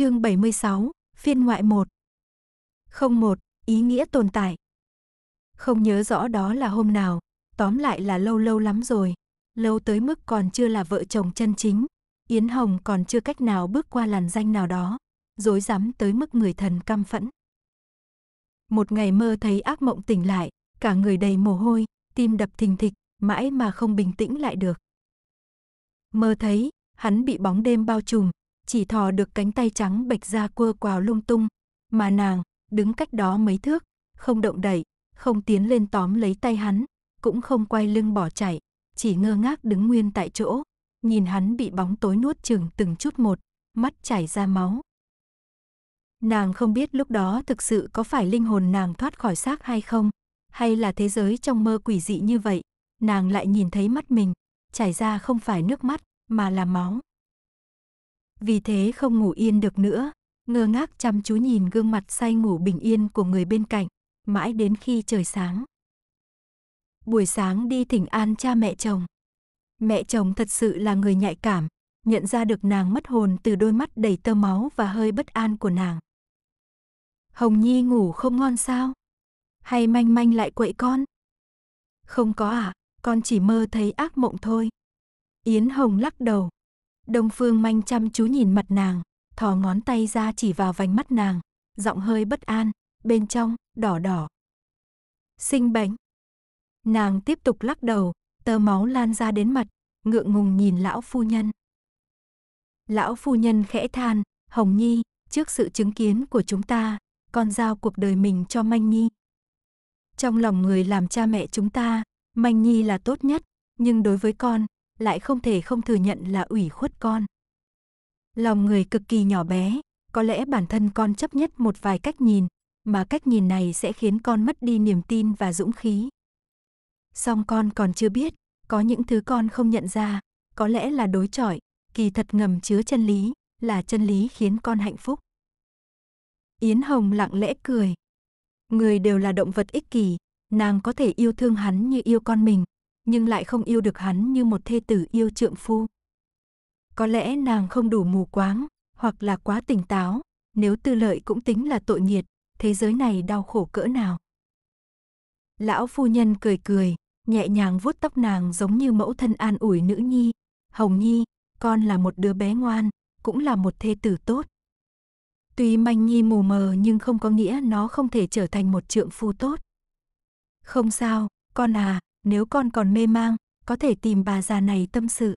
Chương 76, phiên ngoại 1. 01, ý nghĩa tồn tại. Không nhớ rõ đó là hôm nào, tóm lại là lâu lâu lắm rồi, lâu tới mức còn chưa là vợ chồng chân chính, Yến Hồng còn chưa cách nào bước qua làn danh nào đó, dối rắm tới mức người thần căm phẫn. Một ngày mơ thấy ác mộng tỉnh lại, cả người đầy mồ hôi, tim đập thình thịch, mãi mà không bình tĩnh lại được. Mơ thấy, hắn bị bóng đêm bao trùm, chỉ thò được cánh tay trắng bạch ra quơ quào lung tung, mà nàng, đứng cách đó mấy thước, không động đậy, không tiến lên tóm lấy tay hắn, cũng không quay lưng bỏ chạy, chỉ ngơ ngác đứng nguyên tại chỗ, nhìn hắn bị bóng tối nuốt chừng từng chút một, mắt chảy ra máu. Nàng không biết lúc đó thực sự có phải linh hồn nàng thoát khỏi xác hay không, hay là thế giới trong mơ quỷ dị như vậy, nàng lại nhìn thấy mắt mình, chảy ra không phải nước mắt mà là máu vì thế không ngủ yên được nữa, ngơ ngác chăm chú nhìn gương mặt say ngủ bình yên của người bên cạnh, mãi đến khi trời sáng. Buổi sáng đi thỉnh an cha mẹ chồng. Mẹ chồng thật sự là người nhạy cảm, nhận ra được nàng mất hồn từ đôi mắt đầy tơ máu và hơi bất an của nàng. Hồng Nhi ngủ không ngon sao? Hay manh manh lại quậy con? Không có à, con chỉ mơ thấy ác mộng thôi. Yến Hồng lắc đầu, Đông Phương manh chăm chú nhìn mặt nàng, thò ngón tay ra chỉ vào vành mắt nàng, giọng hơi bất an, bên trong, đỏ đỏ. Sinh bệnh. Nàng tiếp tục lắc đầu, tơ máu lan ra đến mặt, ngượng ngùng nhìn lão phu nhân. Lão phu nhân khẽ than, Hồng Nhi, trước sự chứng kiến của chúng ta, con giao cuộc đời mình cho Manh Nhi. Trong lòng người làm cha mẹ chúng ta, Manh Nhi là tốt nhất, nhưng đối với con, lại không thể không thừa nhận là ủy khuất con. Lòng người cực kỳ nhỏ bé, có lẽ bản thân con chấp nhất một vài cách nhìn, mà cách nhìn này sẽ khiến con mất đi niềm tin và dũng khí. Song con còn chưa biết, có những thứ con không nhận ra, có lẽ là đối chọi, kỳ thật ngầm chứa chân lý, là chân lý khiến con hạnh phúc. Yến Hồng lặng lẽ cười. Người đều là động vật ích kỷ, nàng có thể yêu thương hắn như yêu con mình, nhưng lại không yêu được hắn như một thê tử yêu trượng phu. Có lẽ nàng không đủ mù quáng, hoặc là quá tỉnh táo, nếu tư lợi cũng tính là tội nghiệt, thế giới này đau khổ cỡ nào. Lão phu nhân cười cười, nhẹ nhàng vuốt tóc nàng giống như mẫu thân an ủi nữ nhi. Hồng Nhi, con là một đứa bé ngoan, cũng là một thê tử tốt. Tuy manh nhi mù mờ nhưng không có nghĩa nó không thể trở thành một trượng phu tốt. Không sao, con à, nếu con còn mê mang, có thể tìm bà già này tâm sự.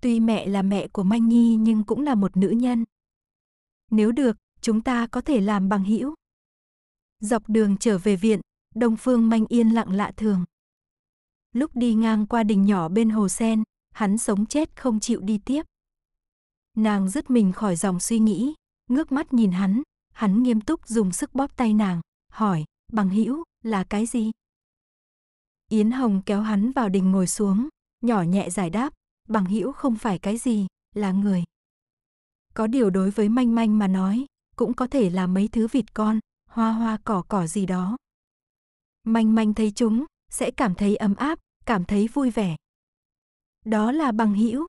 Tuy mẹ là mẹ của Manh Nhi nhưng cũng là một nữ nhân. Nếu được, chúng ta có thể làm bằng hữu. Dọc đường trở về viện, Đông Phương Manh yên lặng lạ thường. Lúc đi ngang qua đình nhỏ bên hồ sen, hắn sống chết không chịu đi tiếp. Nàng dứt mình khỏi dòng suy nghĩ, ngước mắt nhìn hắn, hắn nghiêm túc dùng sức bóp tay nàng, hỏi, bằng hữu là cái gì? Yến Hồng kéo hắn vào đình ngồi xuống, nhỏ nhẹ giải đáp, bằng hữu không phải cái gì, là người. Có điều đối với manh manh mà nói, cũng có thể là mấy thứ vịt con, hoa hoa cỏ cỏ gì đó. Manh manh thấy chúng, sẽ cảm thấy ấm áp, cảm thấy vui vẻ. Đó là bằng hữu.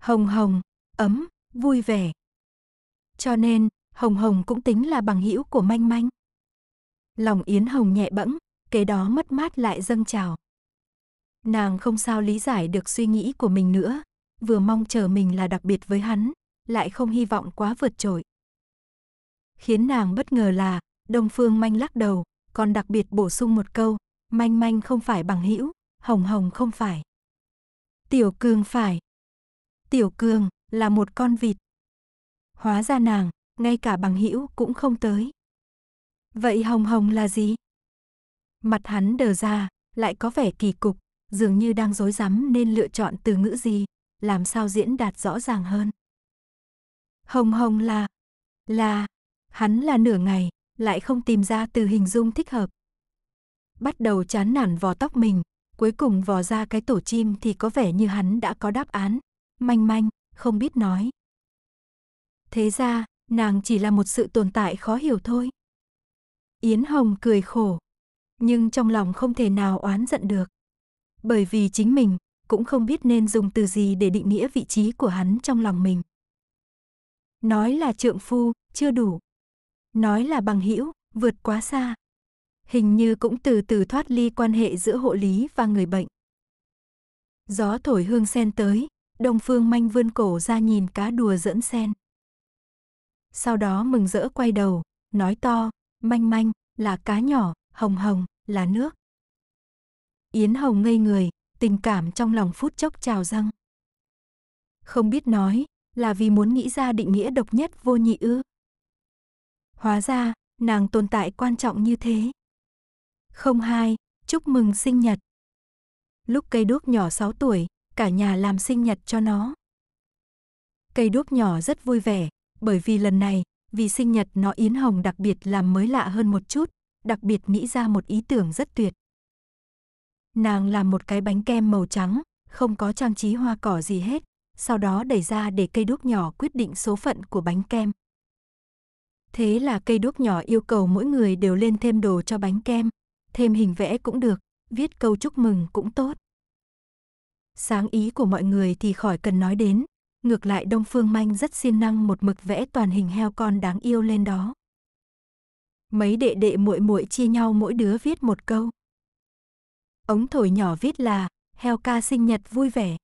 Hồng hồng, ấm, vui vẻ. Cho nên, hồng hồng cũng tính là bằng hữu của manh manh. Lòng Yến Hồng nhẹ bẫng, kế đó mất mát lại dâng trào. Nàng không sao lý giải được suy nghĩ của mình nữa, vừa mong chờ mình là đặc biệt với hắn, lại không hy vọng quá vượt trội. Khiến nàng bất ngờ là, Đông Phương Manh lắc đầu, còn đặc biệt bổ sung một câu, Manh Manh không phải bằng hữu, Hồng Hồng không phải. Tiểu Cương phải. Tiểu Cương là một con vịt. Hóa ra nàng, ngay cả bằng hữu cũng không tới. Vậy Hồng Hồng là gì? Mặt hắn đờ ra, lại có vẻ kỳ cục, dường như đang dối rắm nên lựa chọn từ ngữ gì, làm sao diễn đạt rõ ràng hơn. Hồng hồng là, là, hắn là nửa ngày, lại không tìm ra từ hình dung thích hợp. Bắt đầu chán nản vò tóc mình, cuối cùng vò ra cái tổ chim thì có vẻ như hắn đã có đáp án, manh manh, không biết nói. Thế ra, nàng chỉ là một sự tồn tại khó hiểu thôi. Yến Hồng cười khổ nhưng trong lòng không thể nào oán giận được. Bởi vì chính mình cũng không biết nên dùng từ gì để định nghĩa vị trí của hắn trong lòng mình. Nói là trượng phu, chưa đủ. Nói là bằng hữu, vượt quá xa. Hình như cũng từ từ thoát ly quan hệ giữa hộ lý và người bệnh. Gió thổi hương sen tới, Đông Phương Manh vươn cổ ra nhìn cá đùa dẫn sen. Sau đó mừng rỡ quay đầu, nói to, manh manh, là cá nhỏ, hồng hồng là nước. Yến Hồng ngây người, tình cảm trong lòng phút chốc trào răng. Không biết nói, là vì muốn nghĩ ra định nghĩa độc nhất vô nhị ư. Hóa ra, nàng tồn tại quan trọng như thế. Không hai, chúc mừng sinh nhật. Lúc cây đuốc nhỏ 6 tuổi, cả nhà làm sinh nhật cho nó. Cây đuốc nhỏ rất vui vẻ, bởi vì lần này, vì sinh nhật nó Yến Hồng đặc biệt làm mới lạ hơn một chút, đặc biệt nghĩ ra một ý tưởng rất tuyệt. Nàng làm một cái bánh kem màu trắng, không có trang trí hoa cỏ gì hết, sau đó đẩy ra để cây đúc nhỏ quyết định số phận của bánh kem. Thế là cây đúc nhỏ yêu cầu mỗi người đều lên thêm đồ cho bánh kem, thêm hình vẽ cũng được, viết câu chúc mừng cũng tốt. Sáng ý của mọi người thì khỏi cần nói đến, ngược lại Đông Phương Manh rất siêng năng một mực vẽ toàn hình heo con đáng yêu lên đó. Mấy đệ đệ muội muội chia nhau mỗi đứa viết một câu. Ống thổi nhỏ viết là heo ca sinh nhật vui vẻ.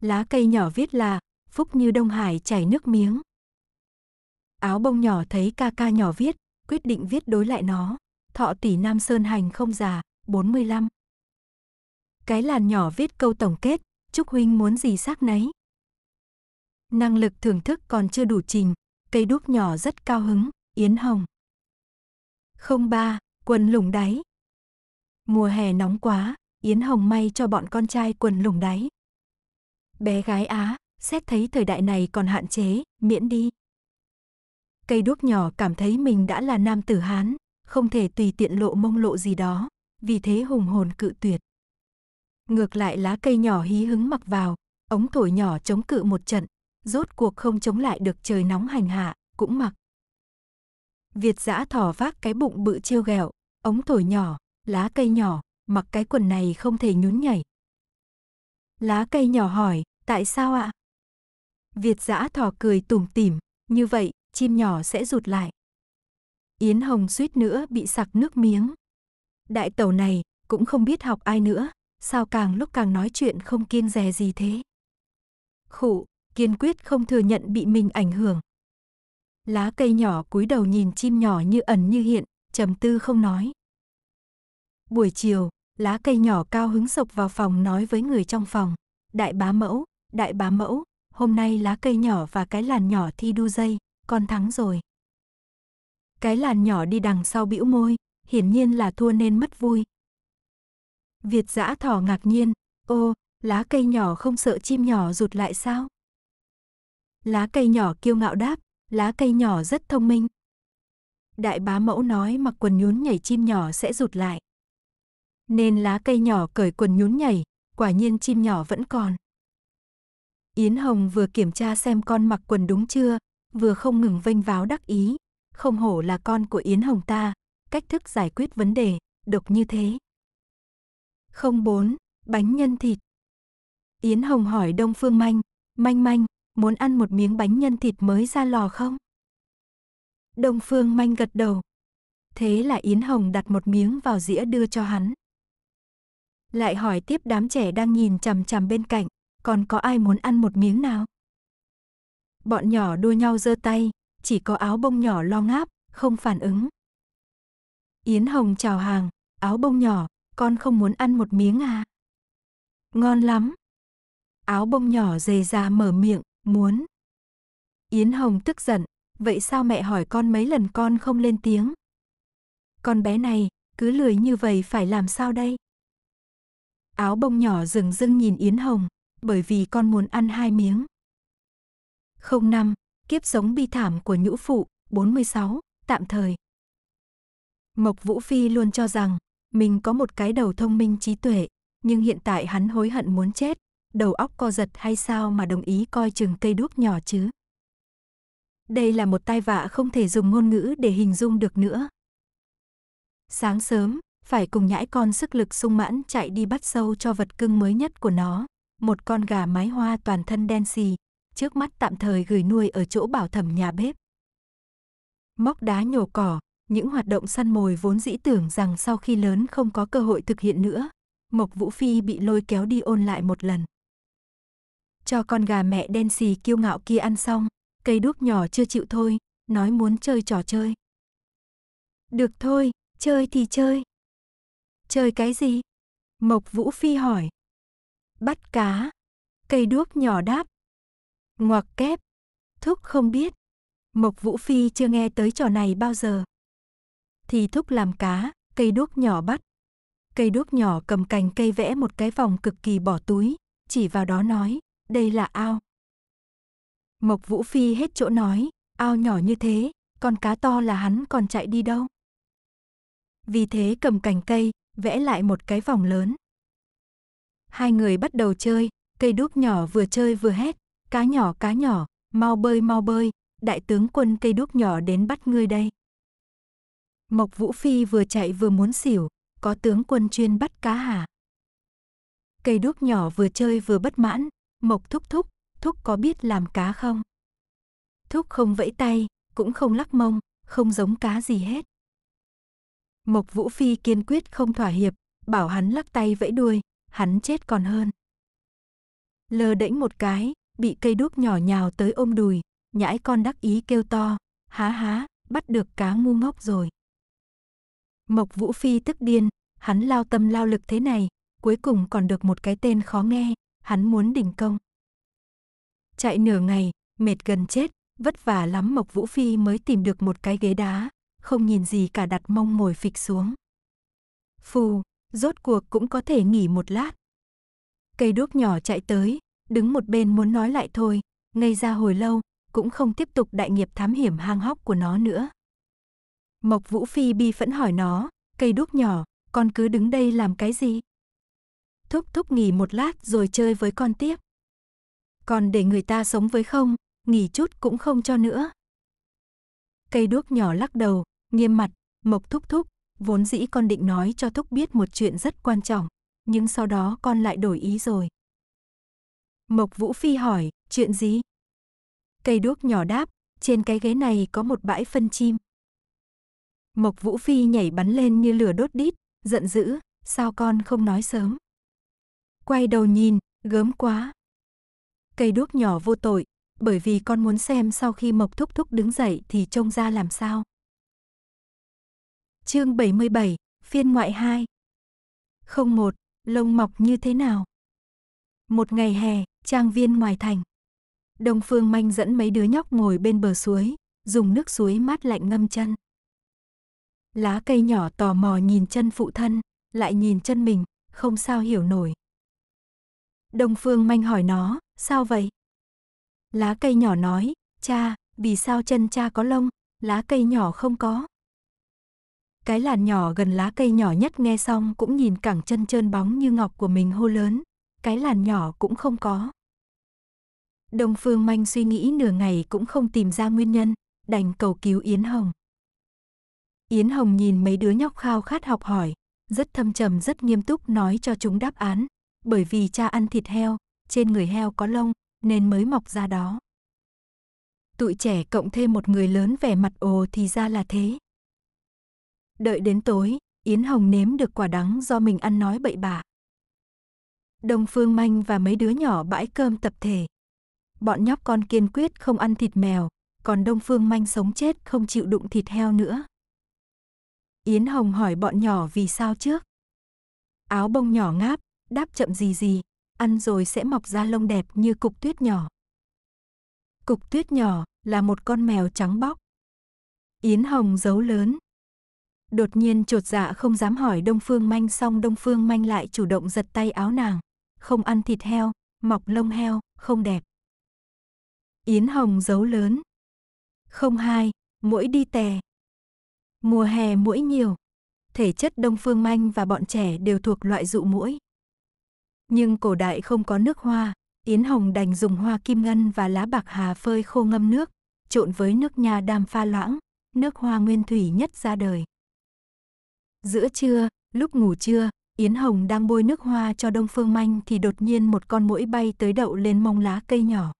Lá cây nhỏ viết là phúc như Đông Hải chảy nước miếng. Áo bông nhỏ thấy ca ca nhỏ viết, quyết định viết đối lại nó. Thọ tỷ Nam Sơn Hành không già, 45. Cái làn nhỏ viết câu tổng kết, Trúc Huynh muốn gì xác nấy. Năng lực thưởng thức còn chưa đủ trình, cây đúc nhỏ rất cao hứng, Yến Hồng. 03, quần lủng đáy. Mùa hè nóng quá, Yến Hồng may cho bọn con trai quần lủng đáy. Bé gái Á, xét thấy thời đại này còn hạn chế, miễn đi. Cây đuốc nhỏ cảm thấy mình đã là nam tử Hán, không thể tùy tiện lộ mông lộ gì đó, vì thế hùng hồn cự tuyệt. Ngược lại lá cây nhỏ hí hứng mặc vào, ống thổi nhỏ chống cự một trận, rốt cuộc không chống lại được trời nóng hành hạ, cũng mặc. Việt dã thỏ vác cái bụng bự trêu ghẹo, ống thổi nhỏ, lá cây nhỏ, mặc cái quần này không thể nhún nhảy. Lá cây nhỏ hỏi, tại sao ạ? Việt dã thỏ cười tủm tỉm, như vậy, chim nhỏ sẽ rụt lại. Yến Hồng suýt nữa bị sặc nước miếng. Đại tẩu này, cũng không biết học ai nữa, sao càng lúc càng nói chuyện không kiên dè gì thế. Khụ, kiên quyết không thừa nhận bị mình ảnh hưởng, Lá cây nhỏ cúi đầu nhìn chim nhỏ như ẩn như hiện, trầm tư không nói. Buổi chiều, lá cây nhỏ cao hứng sộc vào phòng nói với người trong phòng. Đại bá mẫu, đại bá mẫu, hôm nay lá cây nhỏ và cái làn nhỏ thi đu dây, con thắng rồi. Cái làn nhỏ đi đằng sau bĩu môi, hiển nhiên là thua nên mất vui. Việt giã thỏ ngạc nhiên, ô, lá cây nhỏ không sợ chim nhỏ rụt lại sao? Lá cây nhỏ kiêu ngạo đáp, lá cây nhỏ rất thông minh. Đại bá mẫu nói mặc quần nhún nhảy chim nhỏ sẽ rụt lại. Nên lá cây nhỏ cởi quần nhún nhảy, quả nhiên chim nhỏ vẫn còn. Yến Hồng vừa kiểm tra xem con mặc quần đúng chưa, vừa không ngừng vênh váo đắc ý, không hổ là con của Yến Hồng ta, cách thức giải quyết vấn đề, độc như thế. 04. Bánh nhân thịt Yến Hồng hỏi Đông Phương Manh, Manh Manh, muốn ăn một miếng bánh nhân thịt mới ra lò không? Đông Phương Manh gật đầu. Thế là Yến Hồng đặt một miếng vào dĩa đưa cho hắn. Lại hỏi tiếp đám trẻ đang nhìn chằm chằm bên cạnh, còn có ai muốn ăn một miếng nào? Bọn nhỏ đua nhau giơ tay, chỉ có áo bông nhỏ lo ngáp, không phản ứng. Yến Hồng chào hàng, áo bông nhỏ, con không muốn ăn một miếng à? Ngon lắm. Áo bông nhỏ dề ra mở miệng, muốn. Yến Hồng tức giận, vậy sao mẹ hỏi con mấy lần con không lên tiếng? Con bé này, cứ lười như vậy phải làm sao đây? Áo bông nhỏ rừng rưng nhìn Yến Hồng, bởi vì con muốn ăn hai miếng. Không năm kiếp sống bi thảm của nhũ phụ, 46, tạm thời. Mộc Vũ Phi luôn cho rằng, mình có một cái đầu thông minh trí tuệ, nhưng hiện tại hắn hối hận muốn chết, đầu óc co giật hay sao mà đồng ý coi chừng cây đuốc nhỏ chứ. Đây là một tai vạ không thể dùng ngôn ngữ để hình dung được nữa. Sáng sớm, phải cùng nhãi con sức lực sung mãn chạy đi bắt sâu cho vật cưng mới nhất của nó, một con gà mái hoa toàn thân đen xì, trước mắt tạm thời gửi nuôi ở chỗ bảo thẩm nhà bếp. Móc đá nhổ cỏ, những hoạt động săn mồi vốn dĩ tưởng rằng sau khi lớn không có cơ hội thực hiện nữa, Mộc Vũ Phi bị lôi kéo đi ôn lại một lần cho con gà mẹ đen xì kiêu ngạo kia ăn xong, cây đuốc nhỏ chưa chịu thôi, nói muốn chơi trò chơi. Được thôi, chơi thì chơi. Chơi cái gì? Mộc Vũ Phi hỏi. Bắt cá. Cây đuốc nhỏ đáp. Ngoặc kép. Thúc không biết. Mộc Vũ Phi chưa nghe tới trò này bao giờ. Thì thúc làm cá, cây đuốc nhỏ bắt. Cây đuốc nhỏ cầm cành cây vẽ một cái vòng cực kỳ bỏ túi, chỉ vào đó nói, đây là ao. Mộc Vũ Phi hết chỗ nói, ao nhỏ như thế, con cá to là hắn còn chạy đi đâu. Vì thế cầm cành cây, vẽ lại một cái vòng lớn. Hai người bắt đầu chơi, cây đúc nhỏ vừa chơi vừa hét, cá nhỏ cá nhỏ, mau bơi mau bơi, đại tướng quân cây đúc nhỏ đến bắt ngươi đây. Mộc Vũ Phi vừa chạy vừa muốn xỉu, có tướng quân chuyên bắt cá hả? Cây đúc nhỏ vừa chơi vừa bất mãn, Mộc thúc thúc, thúc có biết làm cá không? Thúc không vẫy tay, cũng không lắc mông, không giống cá gì hết. Mộc Vũ Phi kiên quyết không thỏa hiệp, bảo hắn lắc tay vẫy đuôi, hắn chết còn hơn. Lơ đễnh một cái, bị cây đuốc nhỏ nhào tới ôm đùi, nhãi con đắc ý kêu to, há há, bắt được cá ngu ngốc rồi. Mộc Vũ Phi tức điên, hắn lao tâm lao lực thế này, cuối cùng còn được một cái tên khó nghe, hắn muốn đình công. Chạy nửa ngày, mệt gần chết, vất vả lắm Mộc Vũ Phi mới tìm được một cái ghế đá, không nhìn gì cả đặt mông ngồi phịch xuống. Phù, rốt cuộc cũng có thể nghỉ một lát. Cây đuốc nhỏ chạy tới, đứng một bên muốn nói lại thôi, ngây ra hồi lâu, cũng không tiếp tục đại nghiệp thám hiểm hang hóc của nó nữa. Mộc Vũ Phi bi phẫn hỏi nó, cây đuốc nhỏ, con cứ đứng đây làm cái gì? thúc thúc nghỉ một lát rồi chơi với con tiếp. Còn để người ta sống với không, nghỉ chút cũng không cho nữa. Cây đuốc nhỏ lắc đầu, nghiêm mặt, mộc thúc thúc, vốn dĩ con định nói cho thúc biết một chuyện rất quan trọng, nhưng sau đó con lại đổi ý rồi. Mộc Vũ Phi hỏi, chuyện gì? Cây đuốc nhỏ đáp, trên cái ghế này có một bãi phân chim. Mộc Vũ Phi nhảy bắn lên như lửa đốt đít, giận dữ, sao con không nói sớm? Quay đầu nhìn, gớm quá. Cây đuốc nhỏ vô tội, bởi vì con muốn xem sau khi Mộc Thúc Thúc đứng dậy thì trông ra làm sao. Chương 77, phiên ngoại 2. Không một, lông mọc như thế nào? Một ngày hè, trang viên ngoài thành. Đông Phương Manh dẫn mấy đứa nhóc ngồi bên bờ suối, dùng nước suối mát lạnh ngâm chân. Lá cây nhỏ tò mò nhìn chân phụ thân, lại nhìn chân mình, không sao hiểu nổi. Đông Phương Manh hỏi nó, sao vậy? Lá cây nhỏ nói, cha, vì sao chân cha có lông, lá cây nhỏ không có? Cái làn nhỏ gần lá cây nhỏ nhất nghe xong cũng nhìn cẳng chân trơn bóng như ngọc của mình hô lớn, cái làn nhỏ cũng không có. Đông Phương Manh suy nghĩ nửa ngày cũng không tìm ra nguyên nhân, đành cầu cứu Yến Hồng. Yến Hồng nhìn mấy đứa nhóc khao khát học hỏi, rất thâm trầm rất nghiêm túc nói cho chúng đáp án, bởi vì cha ăn thịt heo, trên người heo có lông nên mới mọc ra đó. Tụi trẻ cộng thêm một người lớn vẻ mặt ồ thì ra là thế. Đợi đến tối, Yến Hồng nếm được quả đắng do mình ăn nói bậy bạ. Đông Phương Manh và mấy đứa nhỏ bãi cơm tập thể. Bọn nhóc con kiên quyết không ăn thịt mèo, còn Đông Phương Manh sống chết không chịu đụng thịt heo nữa. Yến Hồng hỏi bọn nhỏ vì sao trước. Áo bông nhỏ ngáp, đáp chậm gì gì, ăn rồi sẽ mọc ra lông đẹp như cục tuyết nhỏ. Cục tuyết nhỏ là một con mèo trắng bóc. Yến Hồng giấu lớn. Đột nhiên trột dạ không dám hỏi Đông Phương Manh xong Đông Phương Manh lại chủ động giật tay áo nàng. Không ăn thịt heo, mọc lông heo, không đẹp. Yến Hồng giấu lớn. Không hai, mũi đi tè. Mùa hè mũi nhiều. Thể chất Đông Phương Manh và bọn trẻ đều thuộc loại dụ mũi. Nhưng cổ đại không có nước hoa, Yến Hồng đành dùng hoa kim ngân và lá bạc hà phơi khô ngâm nước, trộn với nước nha đam pha loãng, nước hoa nguyên thủy nhất ra đời. Giữa trưa, lúc ngủ trưa, Yến Hồng đang bôi nước hoa cho Đông Phương Manh thì đột nhiên một con muỗi bay tới đậu lên mông lá cây nhỏ.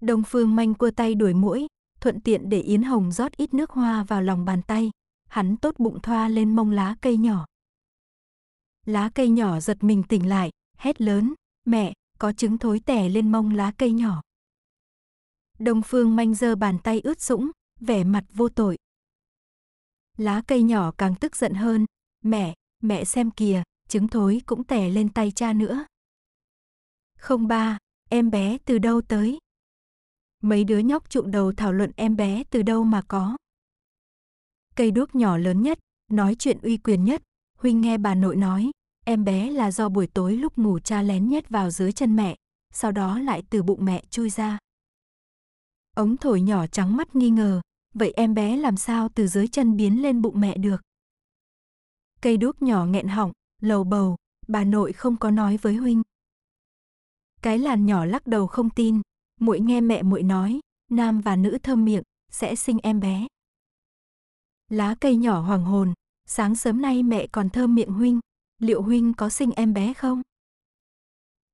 Đông Phương Manh cua tay đuổi muỗi, thuận tiện để Yến Hồng rót ít nước hoa vào lòng bàn tay, hắn tốt bụng thoa lên mông lá cây nhỏ. Lá cây nhỏ giật mình tỉnh lại, hét lớn, mẹ, có trứng thối tẻ lên mông lá cây nhỏ. Đông Phương manh dơ bàn tay ướt sũng, vẻ mặt vô tội. Lá cây nhỏ càng tức giận hơn, mẹ, mẹ xem kìa, trứng thối cũng tẻ lên tay cha nữa. Không ba, em bé từ đâu tới? Mấy đứa nhóc trụng đầu thảo luận em bé từ đâu mà có. Cây đuốc nhỏ lớn nhất, nói chuyện uy quyền nhất, Huynh nghe bà nội nói, Em bé là do buổi tối lúc ngủ cha lén nhét vào dưới chân mẹ, sau đó lại từ bụng mẹ chui ra. Ống thổi nhỏ trắng mắt nghi ngờ, vậy em bé làm sao từ dưới chân biến lên bụng mẹ được? Cây đuốc nhỏ nghẹn họng, lầu bầu, bà nội không có nói với huynh. Cái làn nhỏ lắc đầu không tin, muội nghe mẹ muội nói, nam và nữ thơm miệng sẽ sinh em bé. Lá cây nhỏ hoàng hồn, sáng sớm nay mẹ còn thơm miệng huynh, liệu huynh có sinh em bé không?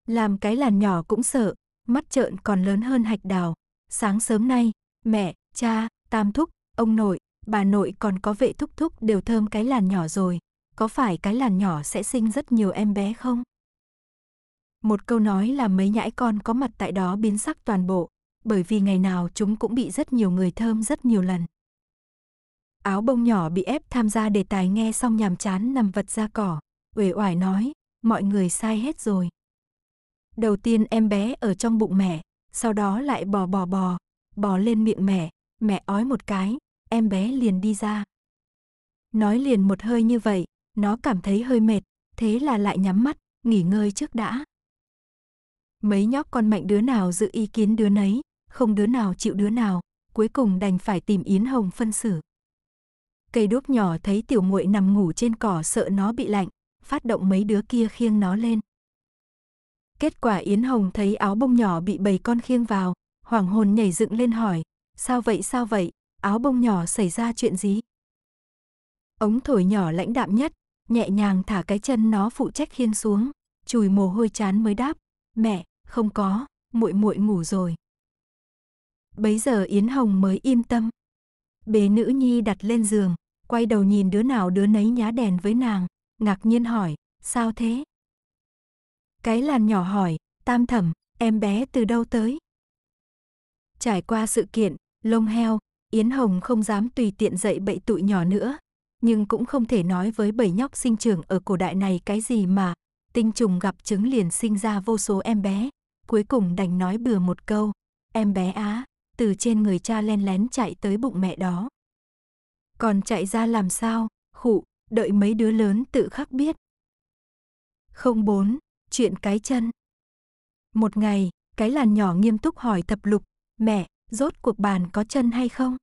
Làm cái làn nhỏ cũng sợ, mắt trợn còn lớn hơn hạch đào. Sáng sớm nay, mẹ, cha, tam thúc, ông nội, bà nội còn có vệ thúc thúc đều thơm cái làn nhỏ rồi. Có phải cái làn nhỏ sẽ sinh rất nhiều em bé không? Một câu nói là mấy nhãi con có mặt tại đó biến sắc toàn bộ, bởi vì ngày nào chúng cũng bị rất nhiều người thơm rất nhiều lần. Áo bông nhỏ bị ép tham gia đề tài nghe xong nhàm chán nằm vật ra cỏ uể oải nói, mọi người sai hết rồi. Đầu tiên em bé ở trong bụng mẹ, sau đó lại bò bò bò, bò lên miệng mẹ, mẹ ói một cái, em bé liền đi ra. Nói liền một hơi như vậy, nó cảm thấy hơi mệt, thế là lại nhắm mắt, nghỉ ngơi trước đã. Mấy nhóc con mạnh đứa nào giữ ý kiến đứa nấy, không đứa nào chịu đứa nào, cuối cùng đành phải tìm Yến Hồng phân xử. Cây đốp nhỏ thấy tiểu muội nằm ngủ trên cỏ sợ nó bị lạnh, phát động mấy đứa kia khiêng nó lên. Kết quả Yến Hồng thấy áo bông nhỏ bị bầy con khiêng vào, hoảng hồn nhảy dựng lên hỏi, sao vậy sao vậy, áo bông nhỏ xảy ra chuyện gì? Ống thổi nhỏ lãnh đạm nhất, nhẹ nhàng thả cái chân nó phụ trách khiêng xuống, chùi mồ hôi chán mới đáp, mẹ, không có, muội muội ngủ rồi. Bấy giờ Yến Hồng mới yên tâm. Bế nữ nhi đặt lên giường, quay đầu nhìn đứa nào đứa nấy nhá đèn với nàng, ngạc nhiên hỏi, sao thế? Cái làn nhỏ hỏi, tam thẩm, em bé từ đâu tới? Trải qua sự kiện, lông heo, Yến Hồng không dám tùy tiện dạy bậy tụi nhỏ nữa, nhưng cũng không thể nói với bảy nhóc sinh trưởng ở cổ đại này cái gì mà, tinh trùng gặp trứng liền sinh ra vô số em bé, cuối cùng đành nói bừa một câu, em bé á, từ trên người cha len lén chạy tới bụng mẹ đó. Còn chạy ra làm sao, khụ, đợi mấy đứa lớn tự khắc biết. 04. Chuyện cái chân Một ngày, cái làn nhỏ nghiêm túc hỏi thập lục, mẹ, rốt cuộc bàn có chân hay không?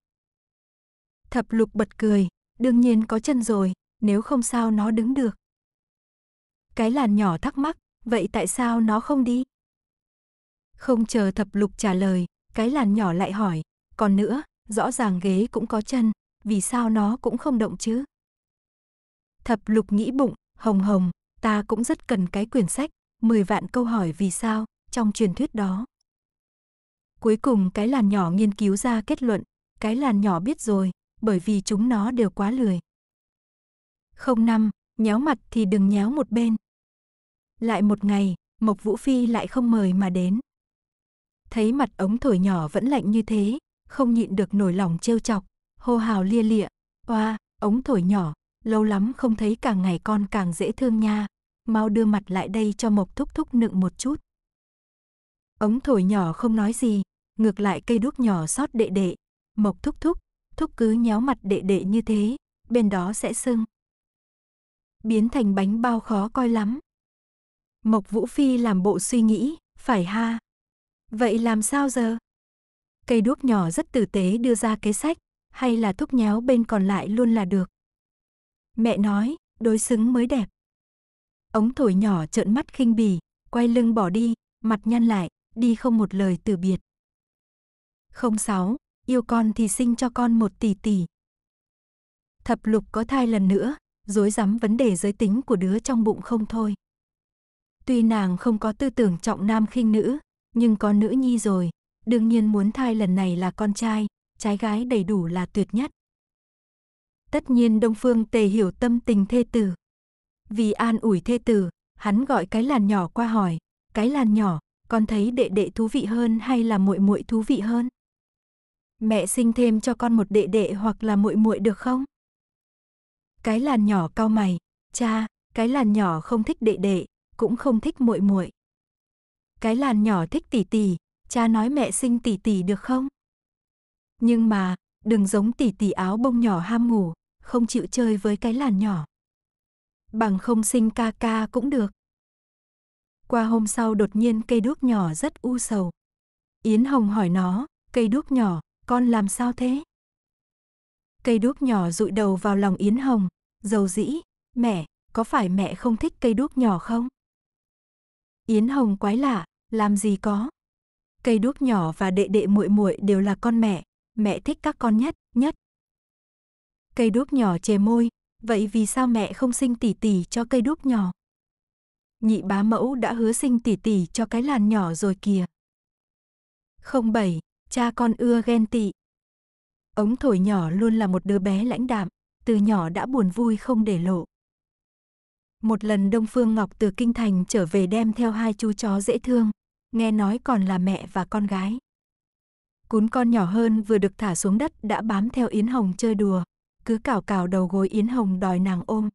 Thập lục bật cười, đương nhiên có chân rồi, nếu không sao nó đứng được. Cái làn nhỏ thắc mắc, vậy tại sao nó không đi? Không chờ thập lục trả lời, cái làn nhỏ lại hỏi, còn nữa, rõ ràng ghế cũng có chân, vì sao nó cũng không động chứ? Thập lục nghĩ bụng, hồng hồng, ta cũng rất cần cái quyển sách, 10 vạn câu hỏi vì sao, trong truyền thuyết đó. Cuối cùng cái làn nhỏ nghiên cứu ra kết luận, cái làn nhỏ biết rồi, bởi vì chúng nó đều quá lười. Không năm, nhéo mặt thì đừng nhéo một bên. Lại một ngày, Mộc Vũ Phi lại không mời mà đến. Thấy mặt ống thổi nhỏ vẫn lạnh như thế, không nhịn được nổi lòng trêu chọc, hô hào lia lịa, oa, ống thổi nhỏ, lâu lắm không thấy càng ngày con càng dễ thương nha, mau đưa mặt lại đây cho Mộc Thúc Thúc nựng một chút. Ống thổi nhỏ không nói gì, ngược lại cây đuốc nhỏ sót đệ đệ, Mộc Thúc Thúc, Thúc cứ nhéo mặt đệ đệ như thế, bên đó sẽ sưng. Biến thành bánh bao khó coi lắm. Mộc Vũ Phi làm bộ suy nghĩ, phải ha. Vậy làm sao giờ? Cây đuốc nhỏ rất tử tế đưa ra kế sách, hay là thúc nhéo bên còn lại luôn là được. Mẹ nói, đối xứng mới đẹp. Ống thổi nhỏ trợn mắt khinh bỉ, quay lưng bỏ đi, mặt nhăn lại, đi không một lời từ biệt. 06. Yêu con thì sinh cho con một tỷ tỷ. Thập lục có thai lần nữa, dối rắm vấn đề giới tính của đứa trong bụng không thôi. Tuy nàng không có tư tưởng trọng nam khinh nữ, nhưng có nữ nhi rồi, đương nhiên muốn thai lần này là con trai, trái gái đầy đủ là tuyệt nhất. Tất nhiên Đông Phương Tề hiểu tâm tình thê tử. Vì an ủi thê tử, hắn gọi cái làn nhỏ qua hỏi, "Cái làn nhỏ, con thấy đệ đệ thú vị hơn hay là muội muội thú vị hơn?" "Mẹ sinh thêm cho con một đệ đệ hoặc là muội muội được không?" Cái làn nhỏ cao mày, "Cha, cái làn nhỏ không thích đệ đệ, cũng không thích muội muội." Cái làn nhỏ thích tỷ tỷ, cha nói mẹ sinh tỷ tỷ được không? Nhưng mà, đừng giống tỷ tỷ áo bông nhỏ ham ngủ, không chịu chơi với cái làn nhỏ. Bằng không sinh ca ca cũng được. Qua hôm sau đột nhiên cây đuốc nhỏ rất u sầu. Yến Hồng hỏi nó, cây đuốc nhỏ, con làm sao thế? Cây đuốc nhỏ rụi đầu vào lòng Yến Hồng, dầu dĩ, mẹ, có phải mẹ không thích cây đuốc nhỏ không? Yến Hồng quái lạ, làm gì có. Cây đuốc nhỏ và đệ đệ muội muội đều là con mẹ, mẹ thích các con nhất, nhất. Cây đúc nhỏ chề môi, vậy vì sao mẹ không sinh tỷ tỷ cho cây đúc nhỏ? Nhị bá mẫu đã hứa sinh tỷ tỷ cho cái làn nhỏ rồi kìa. 07. Cha con ưa ghen tị. Ống thổi nhỏ luôn là một đứa bé lãnh đạm, từ nhỏ đã buồn vui không để lộ. Một lần Đông Phương Ngọc từ Kinh Thành trở về đem theo hai chú chó dễ thương, nghe nói còn là mẹ và con gái. Cún con nhỏ hơn vừa được thả xuống đất đã bám theo Yến Hồng chơi đùa, cứ cào cào đầu gối Yến Hồng đòi nàng ôm.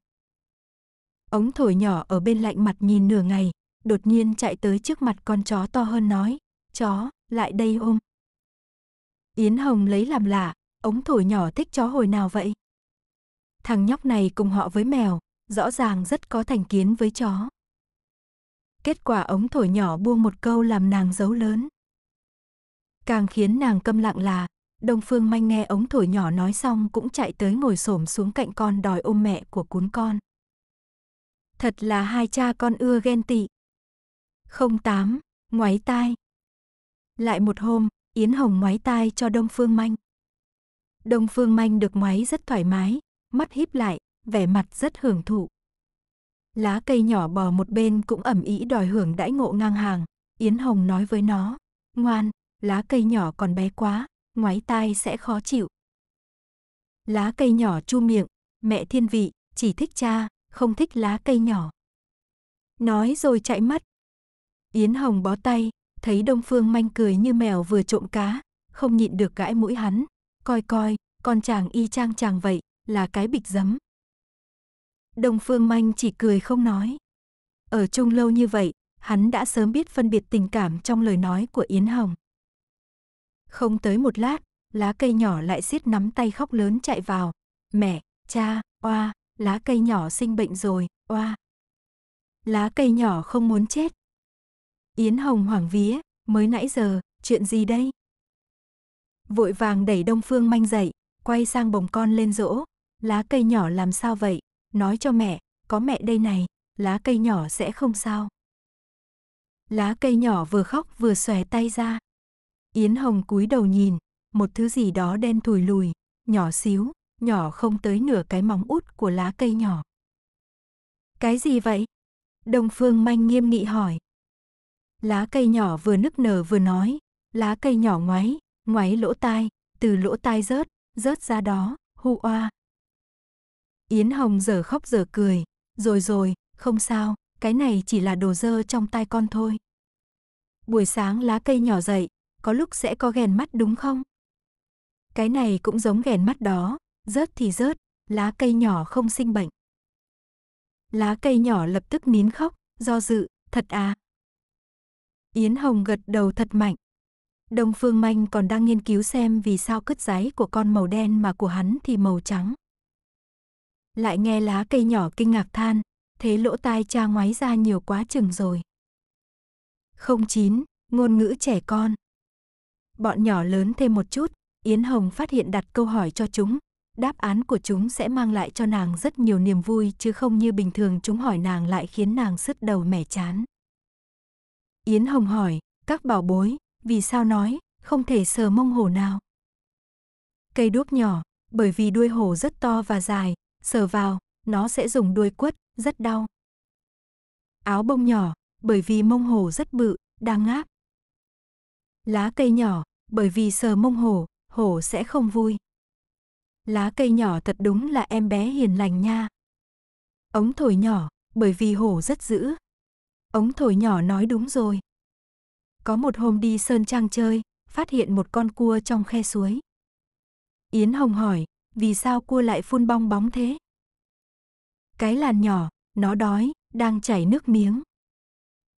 Ống thổi nhỏ ở bên lạnh mặt nhìn nửa ngày, đột nhiên chạy tới trước mặt con chó to hơn nói, chó, lại đây ôm. Yến Hồng lấy làm lạ, ống thổi nhỏ thích chó hồi nào vậy? Thằng nhóc này cùng họ với mèo, rõ ràng rất có thành kiến với chó. Kết quả ống thổi nhỏ buông một câu làm nàng giấu lớn. Càng khiến nàng câm lặng là, Đông Phương Manh nghe ống thổi nhỏ nói xong cũng chạy tới ngồi xổm xuống cạnh con đòi ôm mẹ của cún con. Thật là hai cha con ưa ghen tị. không tám ngoái tai. Lại một hôm, Yến Hồng ngoái tai cho Đông Phương Manh. Đông Phương Manh được ngoái rất thoải mái, mắt híp lại, vẻ mặt rất hưởng thụ. Lá cây nhỏ bò một bên cũng ẩm ý đòi hưởng đãi ngộ ngang hàng, Yến Hồng nói với nó, ngoan, lá cây nhỏ còn bé quá, ngoái tai sẽ khó chịu. Lá cây nhỏ chu miệng, mẹ thiên vị, chỉ thích cha, không thích lá cây nhỏ. Nói rồi chạy mất. Yến Hồng bó tay, thấy Đông Phương manh cười như mèo vừa trộm cá, không nhịn được gãi mũi hắn, coi coi, con chàng y chang chàng vậy, là cái bịch dấm Đông Phương manh chỉ cười không nói. Ở chung lâu như vậy, hắn đã sớm biết phân biệt tình cảm trong lời nói của Yến Hồng. Không tới một lát, lá cây nhỏ lại siết nắm tay khóc lớn chạy vào. Mẹ, cha, oa, lá cây nhỏ sinh bệnh rồi, oa. Lá cây nhỏ không muốn chết. Yến Hồng hoảng vía, mới nãy giờ, chuyện gì đây? Vội vàng đẩy Đông Phương manh dậy, quay sang bồng con lên rỗ. Lá cây nhỏ làm sao vậy? Nói cho mẹ, có mẹ đây này, lá cây nhỏ sẽ không sao. Lá cây nhỏ vừa khóc vừa xòe tay ra. Yến Hồng cúi đầu nhìn, một thứ gì đó đen thùi lùi, nhỏ xíu, nhỏ không tới nửa cái móng út của lá cây nhỏ. Cái gì vậy? Đông Phương Manh nghiêm nghị hỏi. Lá cây nhỏ vừa nức nở vừa nói, lá cây nhỏ ngoáy, ngoáy lỗ tai, từ lỗ tai rớt, rớt ra đó, hu oa. Yến Hồng giờ khóc giờ cười, rồi rồi, không sao, cái này chỉ là đồ dơ trong tay con thôi. Buổi sáng lá cây nhỏ dậy, có lúc sẽ có ghen mắt đúng không? Cái này cũng giống ghen mắt đó, rớt thì rớt, lá cây nhỏ không sinh bệnh. Lá cây nhỏ lập tức nín khóc, do dự, thật à. Yến Hồng gật đầu thật mạnh. Đông Phương Manh còn đang nghiên cứu xem vì sao cất giấy của con màu đen mà của hắn thì màu trắng. Lại nghe lá cây nhỏ kinh ngạc than, thế lỗ tai cha ngoái ra nhiều quá chừng rồi. 09. Ngôn ngữ trẻ con Bọn nhỏ lớn thêm một chút, Yến Hồng phát hiện đặt câu hỏi cho chúng. Đáp án của chúng sẽ mang lại cho nàng rất nhiều niềm vui chứ không như bình thường chúng hỏi nàng lại khiến nàng sứt đầu mẻ chán. Yến Hồng hỏi, các bảo bối, vì sao nói, không thể sờ mông hổ nào? Cây đuốc nhỏ, bởi vì đuôi hổ rất to và dài, sờ vào, nó sẽ dùng đuôi quất, rất đau. Áo bông nhỏ, bởi vì mông hổ rất bự, đang ngáp, Lá cây nhỏ, bởi vì sờ mông hổ, hổ sẽ không vui. Lá cây nhỏ thật đúng là em bé hiền lành nha. Ống thổi nhỏ, bởi vì hổ rất dữ. Ống thổi nhỏ nói đúng rồi. Có một hôm đi Sơn Trang chơi, phát hiện một con cua trong khe suối. Yến Hồng hỏi, vì sao cua lại phun bong bóng thế? Cái làn nhỏ, nó đói, đang chảy nước miếng.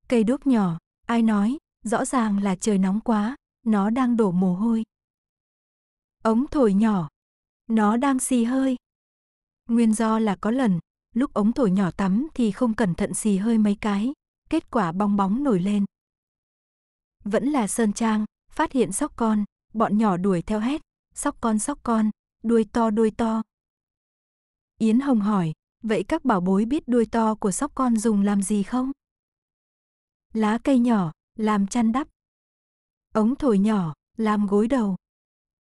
Cây đuốc nhỏ, ai nói, rõ ràng là trời nóng quá, nó đang đổ mồ hôi. Ống thổi nhỏ, nó đang xì hơi. Nguyên do là có lần, lúc ống thổi nhỏ tắm thì không cẩn thận xì hơi mấy cái, kết quả bong bóng nổi lên. Vẫn là Sơn Trang, phát hiện sóc con, bọn nhỏ đuổi theo hét, sóc con sóc con, đuôi to đuôi to. Yến Hồng hỏi, vậy các bảo bối biết đuôi to của sóc con dùng làm gì không? Lá cây nhỏ, làm chăn đắp. Ống thổi nhỏ, làm gối đầu.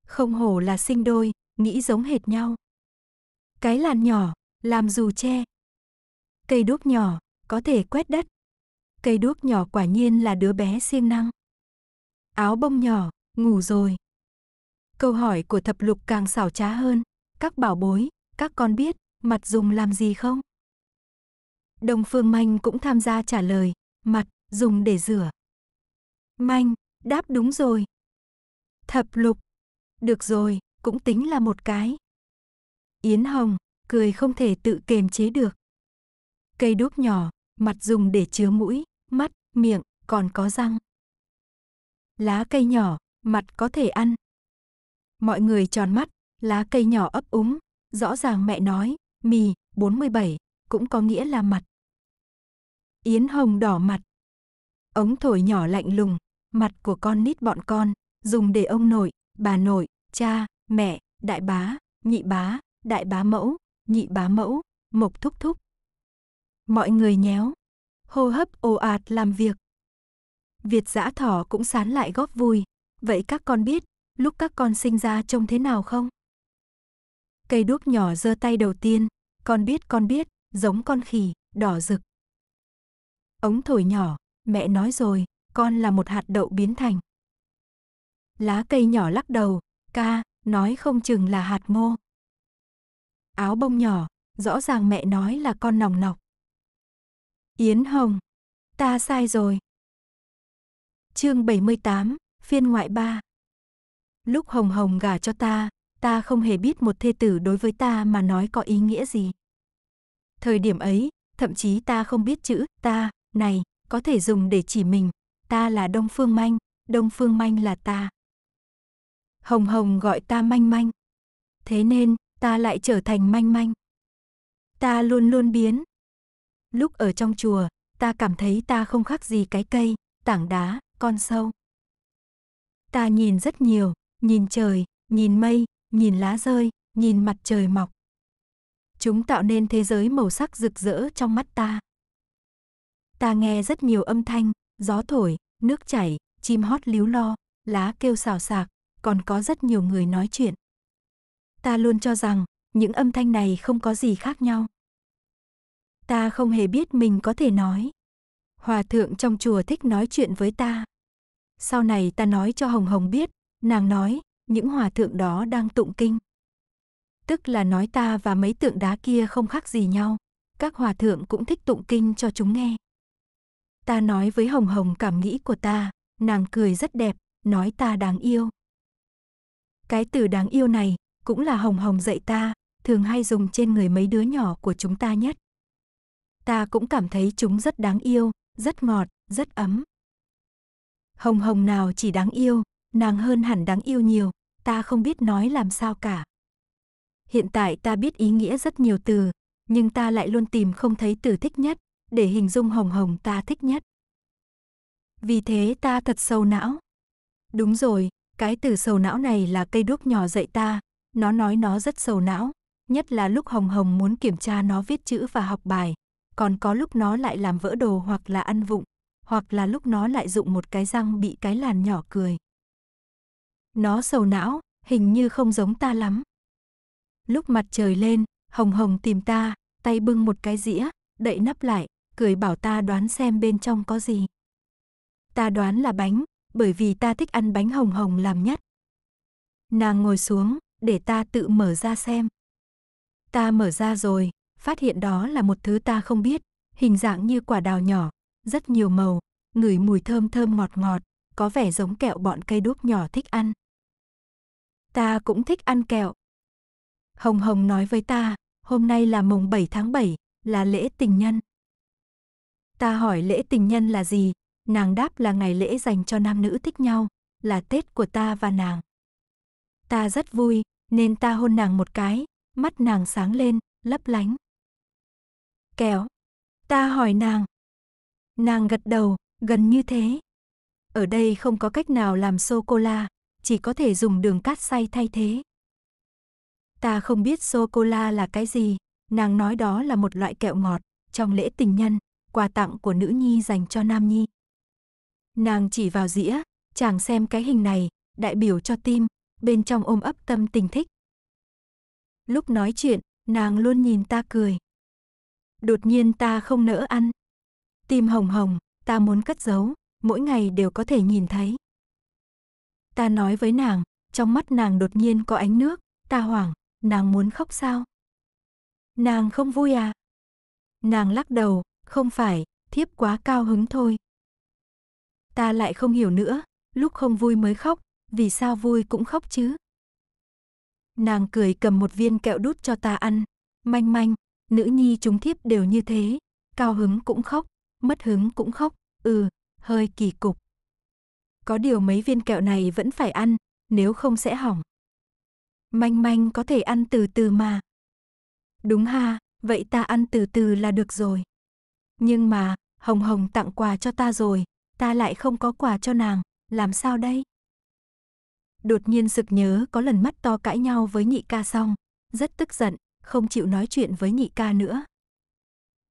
Không hổ là sinh đôi, nghĩ giống hệt nhau. Cái làn nhỏ, làm dù che, Cây đuốc nhỏ, có thể quét đất. Cây đuốc nhỏ quả nhiên là đứa bé siêng năng. Áo bông nhỏ, ngủ rồi. Câu hỏi của thập lục càng xảo trá hơn. Các bảo bối, các con biết, mặt dùng làm gì không? Đồng Phương Manh cũng tham gia trả lời, mặt dùng để rửa. Manh, đáp đúng rồi. Thập lục. Được rồi, cũng tính là một cái. Yến Hồng, cười không thể tự kềm chế được. Cây đuốc nhỏ, mặt dùng để chứa mũi, mắt, miệng, còn có răng. Lá cây nhỏ, mặt có thể ăn. Mọi người tròn mắt, lá cây nhỏ ấp úng, rõ ràng mẹ nói, mì, 47, cũng có nghĩa là mặt. Yến Hồng đỏ mặt. Ống thổi nhỏ lạnh lùng, mặt của con nít bọn con, dùng để ông nội, bà nội, cha, mẹ, đại bá, nhị bá, đại bá mẫu, nhị bá mẫu, mộc thúc thúc. Mọi người nhéo, hô hấp ồ ạt làm việc. Việt giã thỏ cũng sán lại góp vui, vậy các con biết lúc các con sinh ra trông thế nào không? Cây đuốc nhỏ giơ tay đầu tiên, con biết con biết, giống con khỉ, đỏ rực. Ống thổi nhỏ, mẹ nói rồi, con là một hạt đậu biến thành. Lá cây nhỏ lắc đầu, ca, nói không chừng là hạt mô Áo bông nhỏ, rõ ràng mẹ nói là con nòng nọc. Yến Hồng, ta sai rồi. Chương 78, phiên ngoại ba. Lúc Hồng Hồng gả cho ta, ta không hề biết một thê tử đối với ta mà nói có ý nghĩa gì. Thời điểm ấy, thậm chí ta không biết chữ ta này có thể dùng để chỉ mình, ta là Đông Phương Manh, Đông Phương Manh là ta. Hồng Hồng gọi ta Manh Manh. Thế nên, ta lại trở thành Manh Manh. Ta luôn luôn biến. Lúc ở trong chùa, ta cảm thấy ta không khác gì cái cây, tảng đá, con sâu. Ta nhìn rất nhiều, nhìn trời, nhìn mây, nhìn lá rơi, nhìn mặt trời mọc. Chúng tạo nên thế giới màu sắc rực rỡ trong mắt ta. Ta nghe rất nhiều âm thanh, gió thổi, nước chảy, chim hót líu lo, lá kêu xào xạc, còn có rất nhiều người nói chuyện. Ta luôn cho rằng, những âm thanh này không có gì khác nhau. Ta không hề biết mình có thể nói. Hòa thượng trong chùa thích nói chuyện với ta. Sau này ta nói cho Hồng Hồng biết, nàng nói, những hòa thượng đó đang tụng kinh. Tức là nói ta và mấy tượng đá kia không khác gì nhau, các hòa thượng cũng thích tụng kinh cho chúng nghe. Ta nói với Hồng Hồng cảm nghĩ của ta, nàng cười rất đẹp, nói ta đáng yêu. Cái từ đáng yêu này cũng là Hồng Hồng dạy ta, thường hay dùng trên người mấy đứa nhỏ của chúng ta nhất. Ta cũng cảm thấy chúng rất đáng yêu, rất ngọt, rất ấm. Hồng Hồng nào chỉ đáng yêu, nàng hơn hẳn đáng yêu nhiều, ta không biết nói làm sao cả. Hiện tại ta biết ý nghĩa rất nhiều từ, nhưng ta lại luôn tìm không thấy từ thích nhất, để hình dung hồng hồng ta thích nhất. Vì thế ta thật sâu não. Đúng rồi, cái từ sầu não này là cây đuốc nhỏ dạy ta, nó nói nó rất sầu não, nhất là lúc Hồng Hồng muốn kiểm tra nó viết chữ và học bài, còn có lúc nó lại làm vỡ đồ hoặc là ăn vụng, hoặc là lúc nó lại dụng một cái răng bị cái làn nhỏ cười. Nó sầu não, hình như không giống ta lắm. Lúc mặt trời lên, Hồng Hồng tìm ta, tay bưng một cái dĩa, đậy nắp lại, cười bảo ta đoán xem bên trong có gì. Ta đoán là bánh, bởi vì ta thích ăn bánh hồng hồng làm nhất. Nàng ngồi xuống, để ta tự mở ra xem. Ta mở ra rồi, phát hiện đó là một thứ ta không biết, hình dạng như quả đào nhỏ, rất nhiều màu, ngửi mùi thơm thơm ngọt ngọt, có vẻ giống kẹo bọn cây đúc nhỏ thích ăn. Ta cũng thích ăn kẹo. Hồng Hồng nói với ta, hôm nay là mùng 7 tháng 7, là lễ tình nhân. Ta hỏi lễ tình nhân là gì, nàng đáp là ngày lễ dành cho nam nữ thích nhau, là Tết của ta và nàng. Ta rất vui, nên ta hôn nàng một cái, mắt nàng sáng lên, lấp lánh. Kéo. Ta hỏi nàng. Nàng gật đầu, gần như thế. Ở đây không có cách nào làm sô-cô-la, chỉ có thể dùng đường cát xay thay thế. Ta không biết sô-cô-la là cái gì, nàng nói đó là một loại kẹo ngọt, trong lễ tình nhân, quà tặng của nữ nhi dành cho nam nhi. Nàng chỉ vào dĩa, chàng xem cái hình này, đại biểu cho tim, bên trong ôm ấp tâm tình thích. Lúc nói chuyện, nàng luôn nhìn ta cười. Đột nhiên ta không nỡ ăn. Tim hồng hồng, ta muốn cất giấu, mỗi ngày đều có thể nhìn thấy. Ta nói với nàng, trong mắt nàng đột nhiên có ánh nước, ta hoảng, nàng muốn khóc sao? Nàng không vui à? Nàng lắc đầu, không phải, thiếp quá cao hứng thôi. Ta lại không hiểu nữa, lúc không vui mới khóc, vì sao vui cũng khóc chứ? Nàng cười cầm một viên kẹo đút cho ta ăn, manh manh, nữ nhi chúng thiếp đều như thế, cao hứng cũng khóc, mất hứng cũng khóc, ừ, hơi kỳ cục. Có điều mấy viên kẹo này vẫn phải ăn, nếu không sẽ hỏng. Manh manh có thể ăn từ từ mà. Đúng ha, vậy ta ăn từ từ là được rồi. Nhưng mà, Hồng Hồng tặng quà cho ta rồi, ta lại không có quà cho nàng, làm sao đây? Đột nhiên sực nhớ có lần mắt to cãi nhau với nhị ca xong, rất tức giận, không chịu nói chuyện với nhị ca nữa.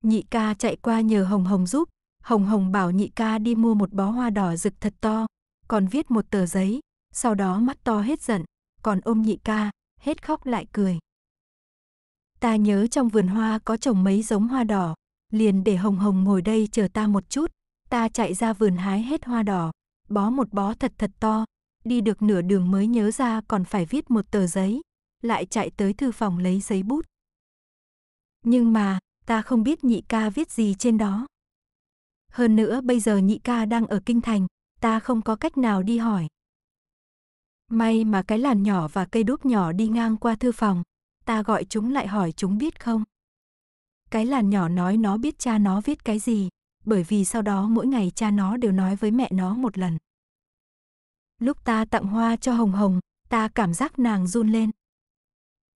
Nhị ca chạy qua nhờ Hồng Hồng giúp, Hồng Hồng bảo nhị ca đi mua một bó hoa đỏ rực thật to, còn viết một tờ giấy, sau đó mắt to hết giận, còn ôm nhị ca, hết khóc lại cười. Ta nhớ trong vườn hoa có trồng mấy giống hoa đỏ, liền để Hồng Hồng ngồi đây chờ ta một chút, ta chạy ra vườn hái hết hoa đỏ, bó một bó thật thật to, đi được nửa đường mới nhớ ra còn phải viết một tờ giấy, lại chạy tới thư phòng lấy giấy bút. Nhưng mà, ta không biết nhị ca viết gì trên đó. Hơn nữa bây giờ nhị ca đang ở kinh thành, ta không có cách nào đi hỏi. May mà cái làn nhỏ và cây đúc nhỏ đi ngang qua thư phòng, ta gọi chúng lại hỏi chúng biết không. Cái làn nhỏ nói nó biết cha nó viết cái gì, bởi vì sau đó mỗi ngày cha nó đều nói với mẹ nó một lần. Lúc ta tặng hoa cho Hồng Hồng, ta cảm giác nàng run lên.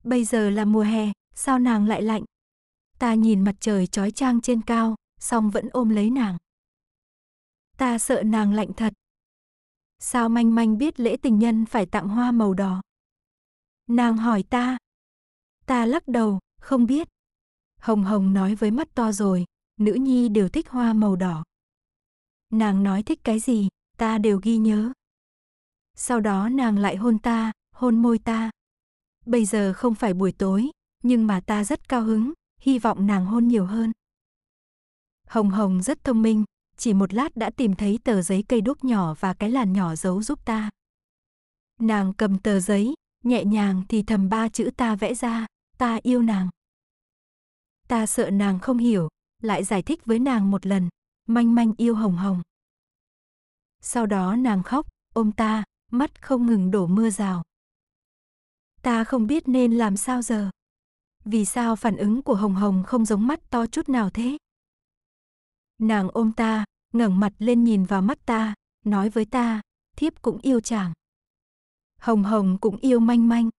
Bây giờ là mùa hè, sao nàng lại lạnh? Ta nhìn mặt trời chói chang trên cao, song vẫn ôm lấy nàng. Ta sợ nàng lạnh thật. Sao manh manh biết lễ tình nhân phải tặng hoa màu đỏ? Nàng hỏi ta. Ta lắc đầu, không biết. Hồng Hồng nói với mắt to rồi, nữ nhi đều thích hoa màu đỏ. Nàng nói thích cái gì, ta đều ghi nhớ. Sau đó nàng lại hôn ta, hôn môi ta. Bây giờ không phải buổi tối, nhưng mà ta rất cao hứng, hy vọng nàng hôn nhiều hơn. Hồng Hồng rất thông minh, chỉ một lát đã tìm thấy tờ giấy cây đúc nhỏ và cái làn nhỏ giấu giúp ta. Nàng cầm tờ giấy, nhẹ nhàng thì thầm ba chữ ta vẽ ra, ta yêu nàng. Ta sợ nàng không hiểu, lại giải thích với nàng một lần, manh manh yêu hồng hồng. Sau đó nàng khóc, ôm ta, mắt không ngừng đổ mưa rào. Ta không biết nên làm sao giờ. Vì sao phản ứng của Hồng Hồng không giống mắt to chút nào thế? Nàng ôm ta, ngẩng mặt lên nhìn vào mắt ta, nói với ta, thiếp cũng yêu chàng. Hồng Hồng cũng yêu manh manh.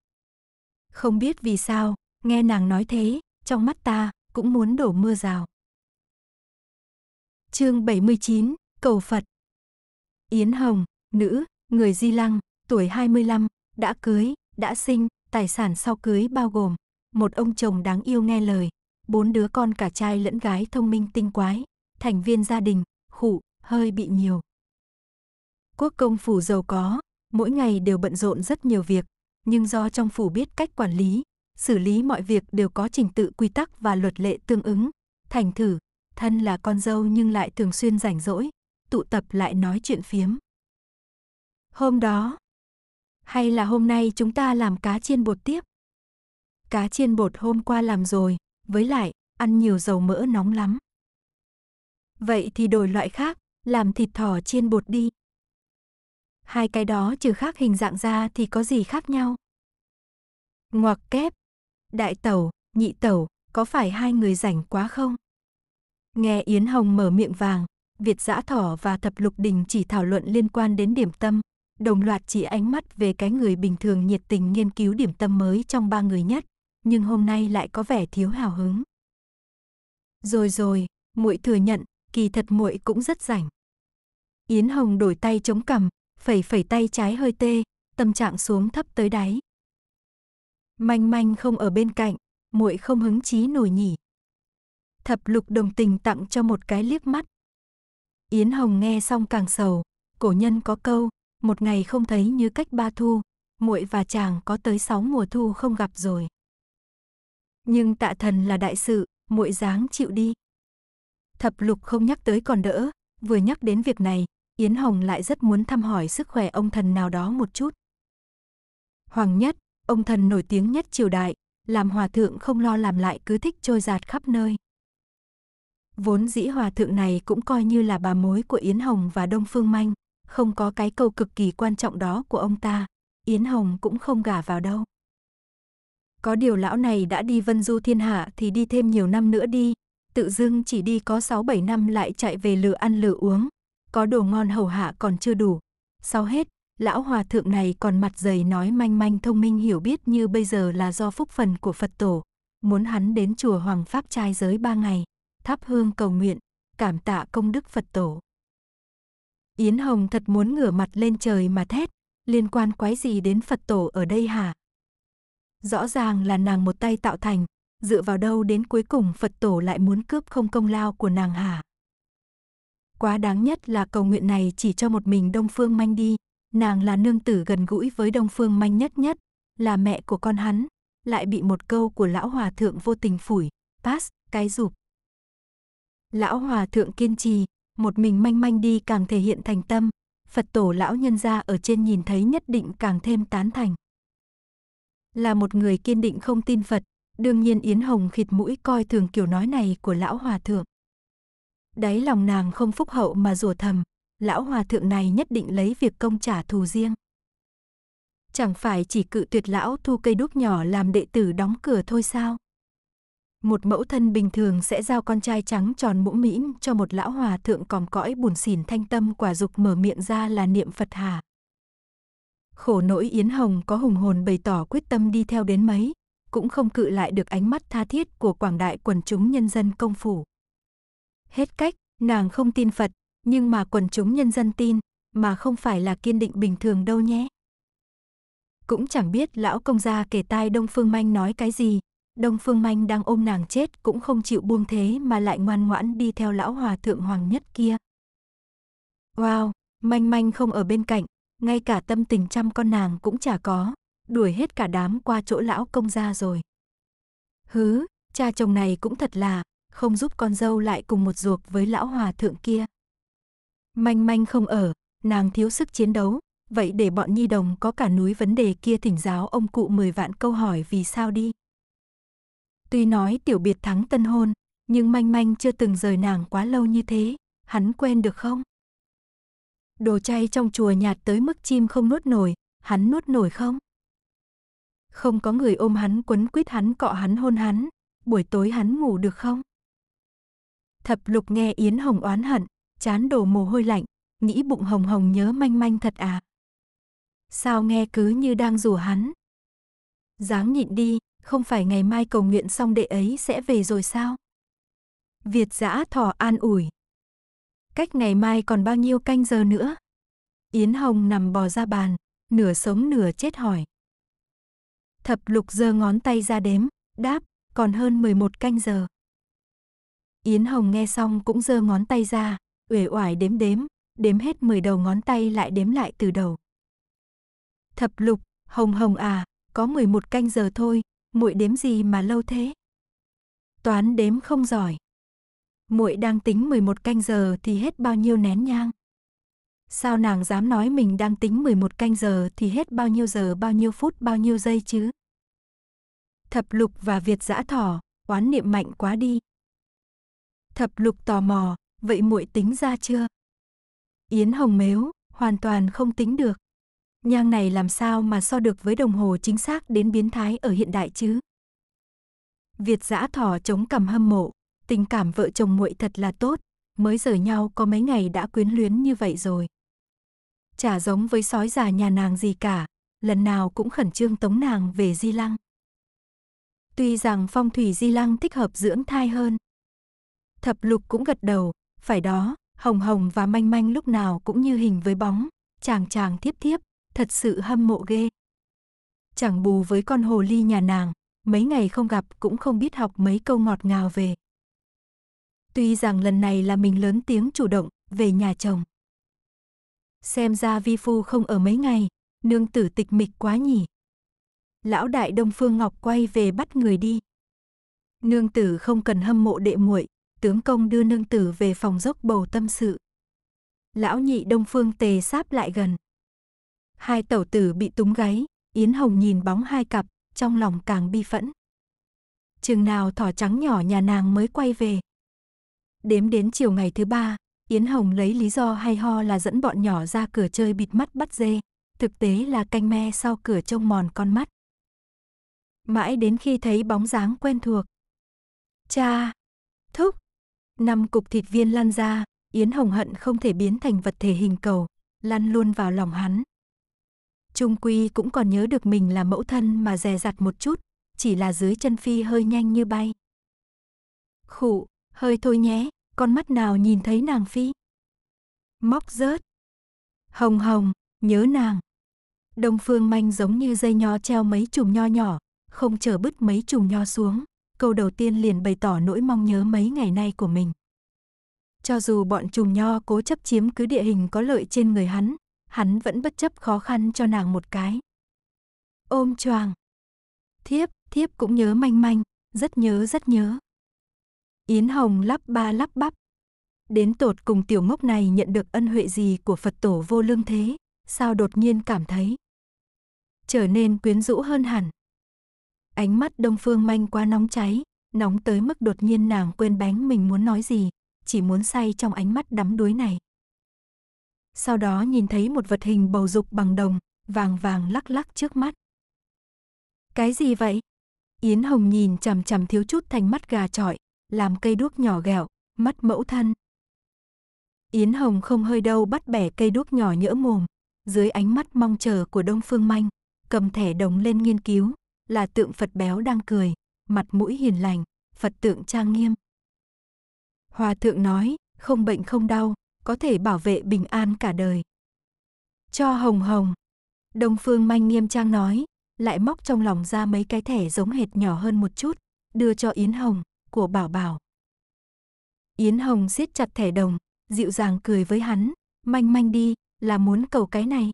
Không biết vì sao, nghe nàng nói thế, trong mắt ta, cũng muốn đổ mưa rào. Chương 79, cầu Phật. Yến Hồng, nữ, người Di Lăng, tuổi 25, đã cưới, đã sinh, tài sản sau cưới bao gồm một ông chồng đáng yêu nghe lời, bốn đứa con cả trai lẫn gái thông minh tinh quái, thành viên gia đình, khụ, hơi bị nhiều. Quốc công phủ giàu có, mỗi ngày đều bận rộn rất nhiều việc, nhưng do trong phủ biết cách quản lý, xử lý mọi việc đều có trình tự quy tắc và luật lệ tương ứng. Thành thử, thân là con dâu nhưng lại thường xuyên rảnh rỗi, tụ tập lại nói chuyện phiếm. Hôm đó, hay là hôm nay chúng ta làm cá chiên bột tiếp. Cá chiên bột hôm qua làm rồi, với lại, ăn nhiều dầu mỡ nóng lắm. Vậy thì đổi loại khác, làm thịt thỏ chiên bột đi. Hai cái đó trừ khác hình dạng ra thì có gì khác nhau? Ngoặc kép, Đại tẩu, nhị tẩu, có phải hai người rảnh quá không? Nghe Yến Hồng mở miệng vàng, Việt Giã Thỏ và Thập Lục Đình chỉ thảo luận liên quan đến điểm tâm, đồng loạt chỉ ánh mắt về cái người bình thường nhiệt tình nghiên cứu điểm tâm mới trong ba người nhất, nhưng hôm nay lại có vẻ thiếu hào hứng. Rồi rồi, muội thừa nhận, kỳ thật muội cũng rất rảnh. Yến Hồng đổi tay chống cằm, phẩy phẩy tay trái hơi tê, tâm trạng xuống thấp tới đáy. Manh manh không ở bên cạnh, muội không hứng chí nổi nhỉ. Thập lục đồng tình tặng cho một cái liếc mắt. Yến Hồng nghe xong càng sầu, cổ nhân có câu, một ngày không thấy như cách ba thu, muội và chàng có tới sáu mùa thu không gặp rồi. Nhưng tạ thần là đại sự, muội dáng chịu đi. Thập lục không nhắc tới còn đỡ, vừa nhắc đến việc này, Yến Hồng lại rất muốn thăm hỏi sức khỏe ông thần nào đó một chút. Hoàng nhất, Ông thần nổi tiếng nhất triều đại, làm hòa thượng không lo làm lại cứ thích trôi giạt khắp nơi. Vốn dĩ hòa thượng này cũng coi như là bà mối của Yến Hồng và Đông Phương Manh, không có cái câu cực kỳ quan trọng đó của ông ta, Yến Hồng cũng không gả vào đâu. Có điều lão này đã đi vân du thiên hạ thì đi thêm nhiều năm nữa đi, tự dưng chỉ đi có 6-7 năm lại chạy về lừa ăn lừa uống, có đồ ngon hầu hạ còn chưa đủ. Sau hết, lão hòa thượng này còn mặt dày nói manh manh thông minh hiểu biết như bây giờ là do phúc phần của Phật tổ. Muốn hắn đến chùa Hoàng Pháp trai giới ba ngày, thắp hương cầu nguyện, cảm tạ công đức Phật tổ. Yến Hồng thật muốn ngửa mặt lên trời mà thét, liên quan quái gì đến Phật tổ ở đây hả? Rõ ràng là nàng một tay tạo thành, dựa vào đâu đến cuối cùng Phật tổ lại muốn cướp không công lao của nàng hả? Quá đáng nhất là cầu nguyện này chỉ cho một mình Đông Phương Manh đi, Nàng là nương tử gần gũi với Đông Phương manh nhất nhất, là mẹ của con hắn, lại bị một câu của lão hòa thượng vô tình phủi, pass, cái rụp. Lão hòa thượng kiên trì, một mình manh manh đi càng thể hiện thành tâm, Phật tổ lão nhân gia ở trên nhìn thấy nhất định càng thêm tán thành. Là một người kiên định không tin Phật, đương nhiên Yến Hồng khịt mũi coi thường kiểu nói này của lão hòa thượng. Đáy lòng nàng không phúc hậu mà rủa thầm, lão hòa thượng này nhất định lấy việc công trả thù riêng. Chẳng phải chỉ cự tuyệt lão thu cây đúc nhỏ làm đệ tử đóng cửa thôi sao? Một mẫu thân bình thường sẽ giao con trai trắng tròn mũ mĩm cho một lão hòa thượng còm cõi buồn xỉn thanh tâm quả dục mở miệng ra là niệm Phật hà. Khổ nỗi Yến Hồng có hùng hồn bày tỏ quyết tâm đi theo đến mấy, cũng không cự lại được ánh mắt tha thiết của quảng đại quần chúng nhân dân công phủ. Hết cách, nàng không tin Phật, nhưng mà quần chúng nhân dân tin, mà không phải là kiên định bình thường đâu nhé. Cũng chẳng biết lão công gia kể tai Đông Phương Manh nói cái gì, Đông Phương Manh đang ôm nàng chết cũng không chịu buông thế mà lại ngoan ngoãn đi theo lão hòa thượng hoàng nhất kia. Wow, Manh Manh không ở bên cạnh, ngay cả tâm tình chăm con nàng cũng chả có, đuổi hết cả đám qua chỗ lão công gia rồi. Hứ, cha chồng này cũng thật là, không giúp con dâu lại cùng một ruột với lão hòa thượng kia. Manh manh không ở, nàng thiếu sức chiến đấu, vậy để bọn nhi đồng có cả núi vấn đề kia thỉnh giáo ông cụ mười vạn câu hỏi vì sao đi. Tuy nói tiểu biệt thắng tân hôn, nhưng manh manh chưa từng rời nàng quá lâu như thế, hắn quen được không? Đồ chay trong chùa nhạt tới mức chim không nuốt nổi, hắn nuốt nổi không? Không có người ôm hắn quấn quýt hắn cọ hắn hôn hắn, buổi tối hắn ngủ được không? Thập lục nghe Yến Hồng oán hận, chán đổ mồ hôi lạnh, nghĩ bụng hồng hồng nhớ manh manh thật à. Sao nghe cứ như đang rủa hắn. Dáng nhịn đi, không phải ngày mai cầu nguyện xong đệ ấy sẽ về rồi sao? Việt giã thỏ an ủi. Cách ngày mai còn bao nhiêu canh giờ nữa? Yến Hồng nằm bò ra bàn, nửa sống nửa chết hỏi. Thập lục giơ ngón tay ra đếm, đáp, còn hơn 11 canh giờ. Yến Hồng nghe xong cũng giơ ngón tay ra, uể oải đếm đếm, đếm hết 10 đầu ngón tay lại đếm lại từ đầu. Thập lục, hồng hồng à, có 11 canh giờ thôi, muội đếm gì mà lâu thế? Toán đếm không giỏi. Muội đang tính 11 canh giờ thì hết bao nhiêu nén nhang? Sao nàng dám nói mình đang tính 11 canh giờ thì hết bao nhiêu giờ bao nhiêu phút bao nhiêu giây chứ? Thập lục và Việt dã thỏ, oán niệm mạnh quá đi. Thập lục tò mò, vậy muội tính ra chưa? Yến Hồng mếu, hoàn toàn không tính được. Nhang này làm sao mà so được với đồng hồ chính xác đến biến thái ở hiện đại chứ? Việt giã thỏ chống cằm hâm mộ, tình cảm vợ chồng muội thật là tốt, mới rời nhau có mấy ngày đã quyến luyến như vậy rồi. Chả giống với sói già nhà nàng gì cả, lần nào cũng khẩn trương tống nàng về Di Lăng. Tuy rằng phong thủy Di Lăng thích hợp dưỡng thai hơn. Thập lục cũng gật đầu, phải đó, Hồng Hồng và Manh Manh lúc nào cũng như hình với bóng, chàng chàng thiếp thiếp, thật sự hâm mộ ghê. Chẳng bù với con hồ ly nhà nàng, mấy ngày không gặp cũng không biết học mấy câu ngọt ngào về. Tuy rằng lần này là mình lớn tiếng chủ động về nhà chồng. Xem ra vi phu không ở mấy ngày, nương tử tịch mịch quá nhỉ. Lão đại Đông Phương Ngọc quay về bắt người đi. Nương tử không cần hâm mộ đệ muội, tướng công đưa nương tử về phòng dốc bầu tâm sự. Lão nhị đông phương tề sáp lại gần. Hai tẩu tử bị túng gáy, Yến Hồng nhìn bóng hai cặp, trong lòng càng bi phẫn. Chừng nào thỏ trắng nhỏ nhà nàng mới quay về. Đếm đến chiều ngày thứ ba, Yến Hồng lấy lý do hay ho là dẫn bọn nhỏ ra cửa chơi bịt mắt bắt dê, thực tế là canh me sau cửa trông mòn con mắt. Mãi đến khi thấy bóng dáng quen thuộc. Cha, thúc, Năm cục thịt viên lan ra, Yến Hồng hận không thể biến thành vật thể hình cầu, lăn luôn vào lòng hắn. Trung Quy cũng còn nhớ được mình là mẫu thân mà dè dặt một chút, chỉ là dưới chân phi hơi nhanh như bay. Khụ, hơi thôi nhé, con mắt nào nhìn thấy nàng phi. Móc rớt. Hồng hồng, nhớ nàng. Đông phương manh giống như dây nho treo mấy chùm nho nhỏ, không chờ bứt mấy chùm nho xuống câu đầu tiên liền bày tỏ nỗi mong nhớ mấy ngày nay của mình. Cho dù bọn trùng nho cố chấp chiếm cứ địa hình có lợi trên người hắn, hắn vẫn bất chấp khó khăn cho nàng một cái. Ôm choàng. Thiếp, thiếp cũng nhớ manh manh, rất nhớ rất nhớ. Yến Hồng lắp ba lắp bắp. Đến tột cùng tiểu ngốc này nhận được ân huệ gì của Phật tổ vô lương thế, sao đột nhiên cảm thấy trở nên quyến rũ hơn hẳn. Ánh mắt Đông Phương Manh quá nóng cháy, nóng tới mức đột nhiên nàng quên bánh mình muốn nói gì, chỉ muốn say trong ánh mắt đắm đuối này. Sau đó nhìn thấy một vật hình bầu dục bằng đồng, vàng vàng lắc lắc trước mắt. Cái gì vậy? Yến Hồng nhìn chằm chằm thiếu chút thành mắt gà trọi, làm cây đuốc nhỏ gẹo, mắt mẫu thân. Yến Hồng không hơi đâu bắt bẻ cây đuốc nhỏ nhỡ mồm, dưới ánh mắt mong chờ của Đông Phương Manh, cầm thẻ đồng lên nghiên cứu, là tượng Phật béo đang cười, mặt mũi hiền lành, Phật tượng trang nghiêm. Hòa thượng nói, không bệnh không đau, có thể bảo vệ bình an cả đời. Cho hồng hồng. Đông Phương Manh nghiêm trang nói, lại móc trong lòng ra mấy cái thẻ giống hệt nhỏ hơn một chút, đưa cho Yến Hồng, của Bảo Bảo. Yến Hồng siết chặt thẻ đồng, dịu dàng cười với hắn, manh manh đi, là muốn cầu cái này.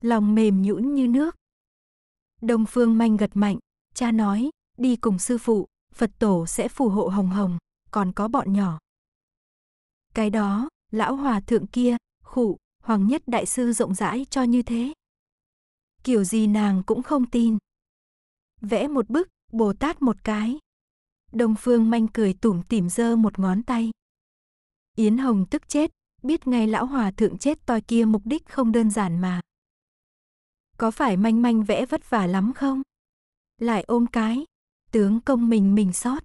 Lòng mềm nhũn như nước, Đông Phương Manh gật mạnh, cha nói, đi cùng sư phụ, Phật tổ sẽ phù hộ hồng hồng, còn có bọn nhỏ. Cái đó, lão hòa thượng kia, khụ, hoàng nhất đại sư rộng rãi cho như thế. Kiểu gì nàng cũng không tin. Vẽ một bức, Bồ Tát một cái. Đông Phương Manh cười tủm tỉm dơ một ngón tay. Yến Hồng tức chết, biết ngay lão hòa thượng chết toi kia mục đích không đơn giản mà. Có phải manh manh vẽ vất vả lắm không? Lại ôm cái, tướng công mình mình sót.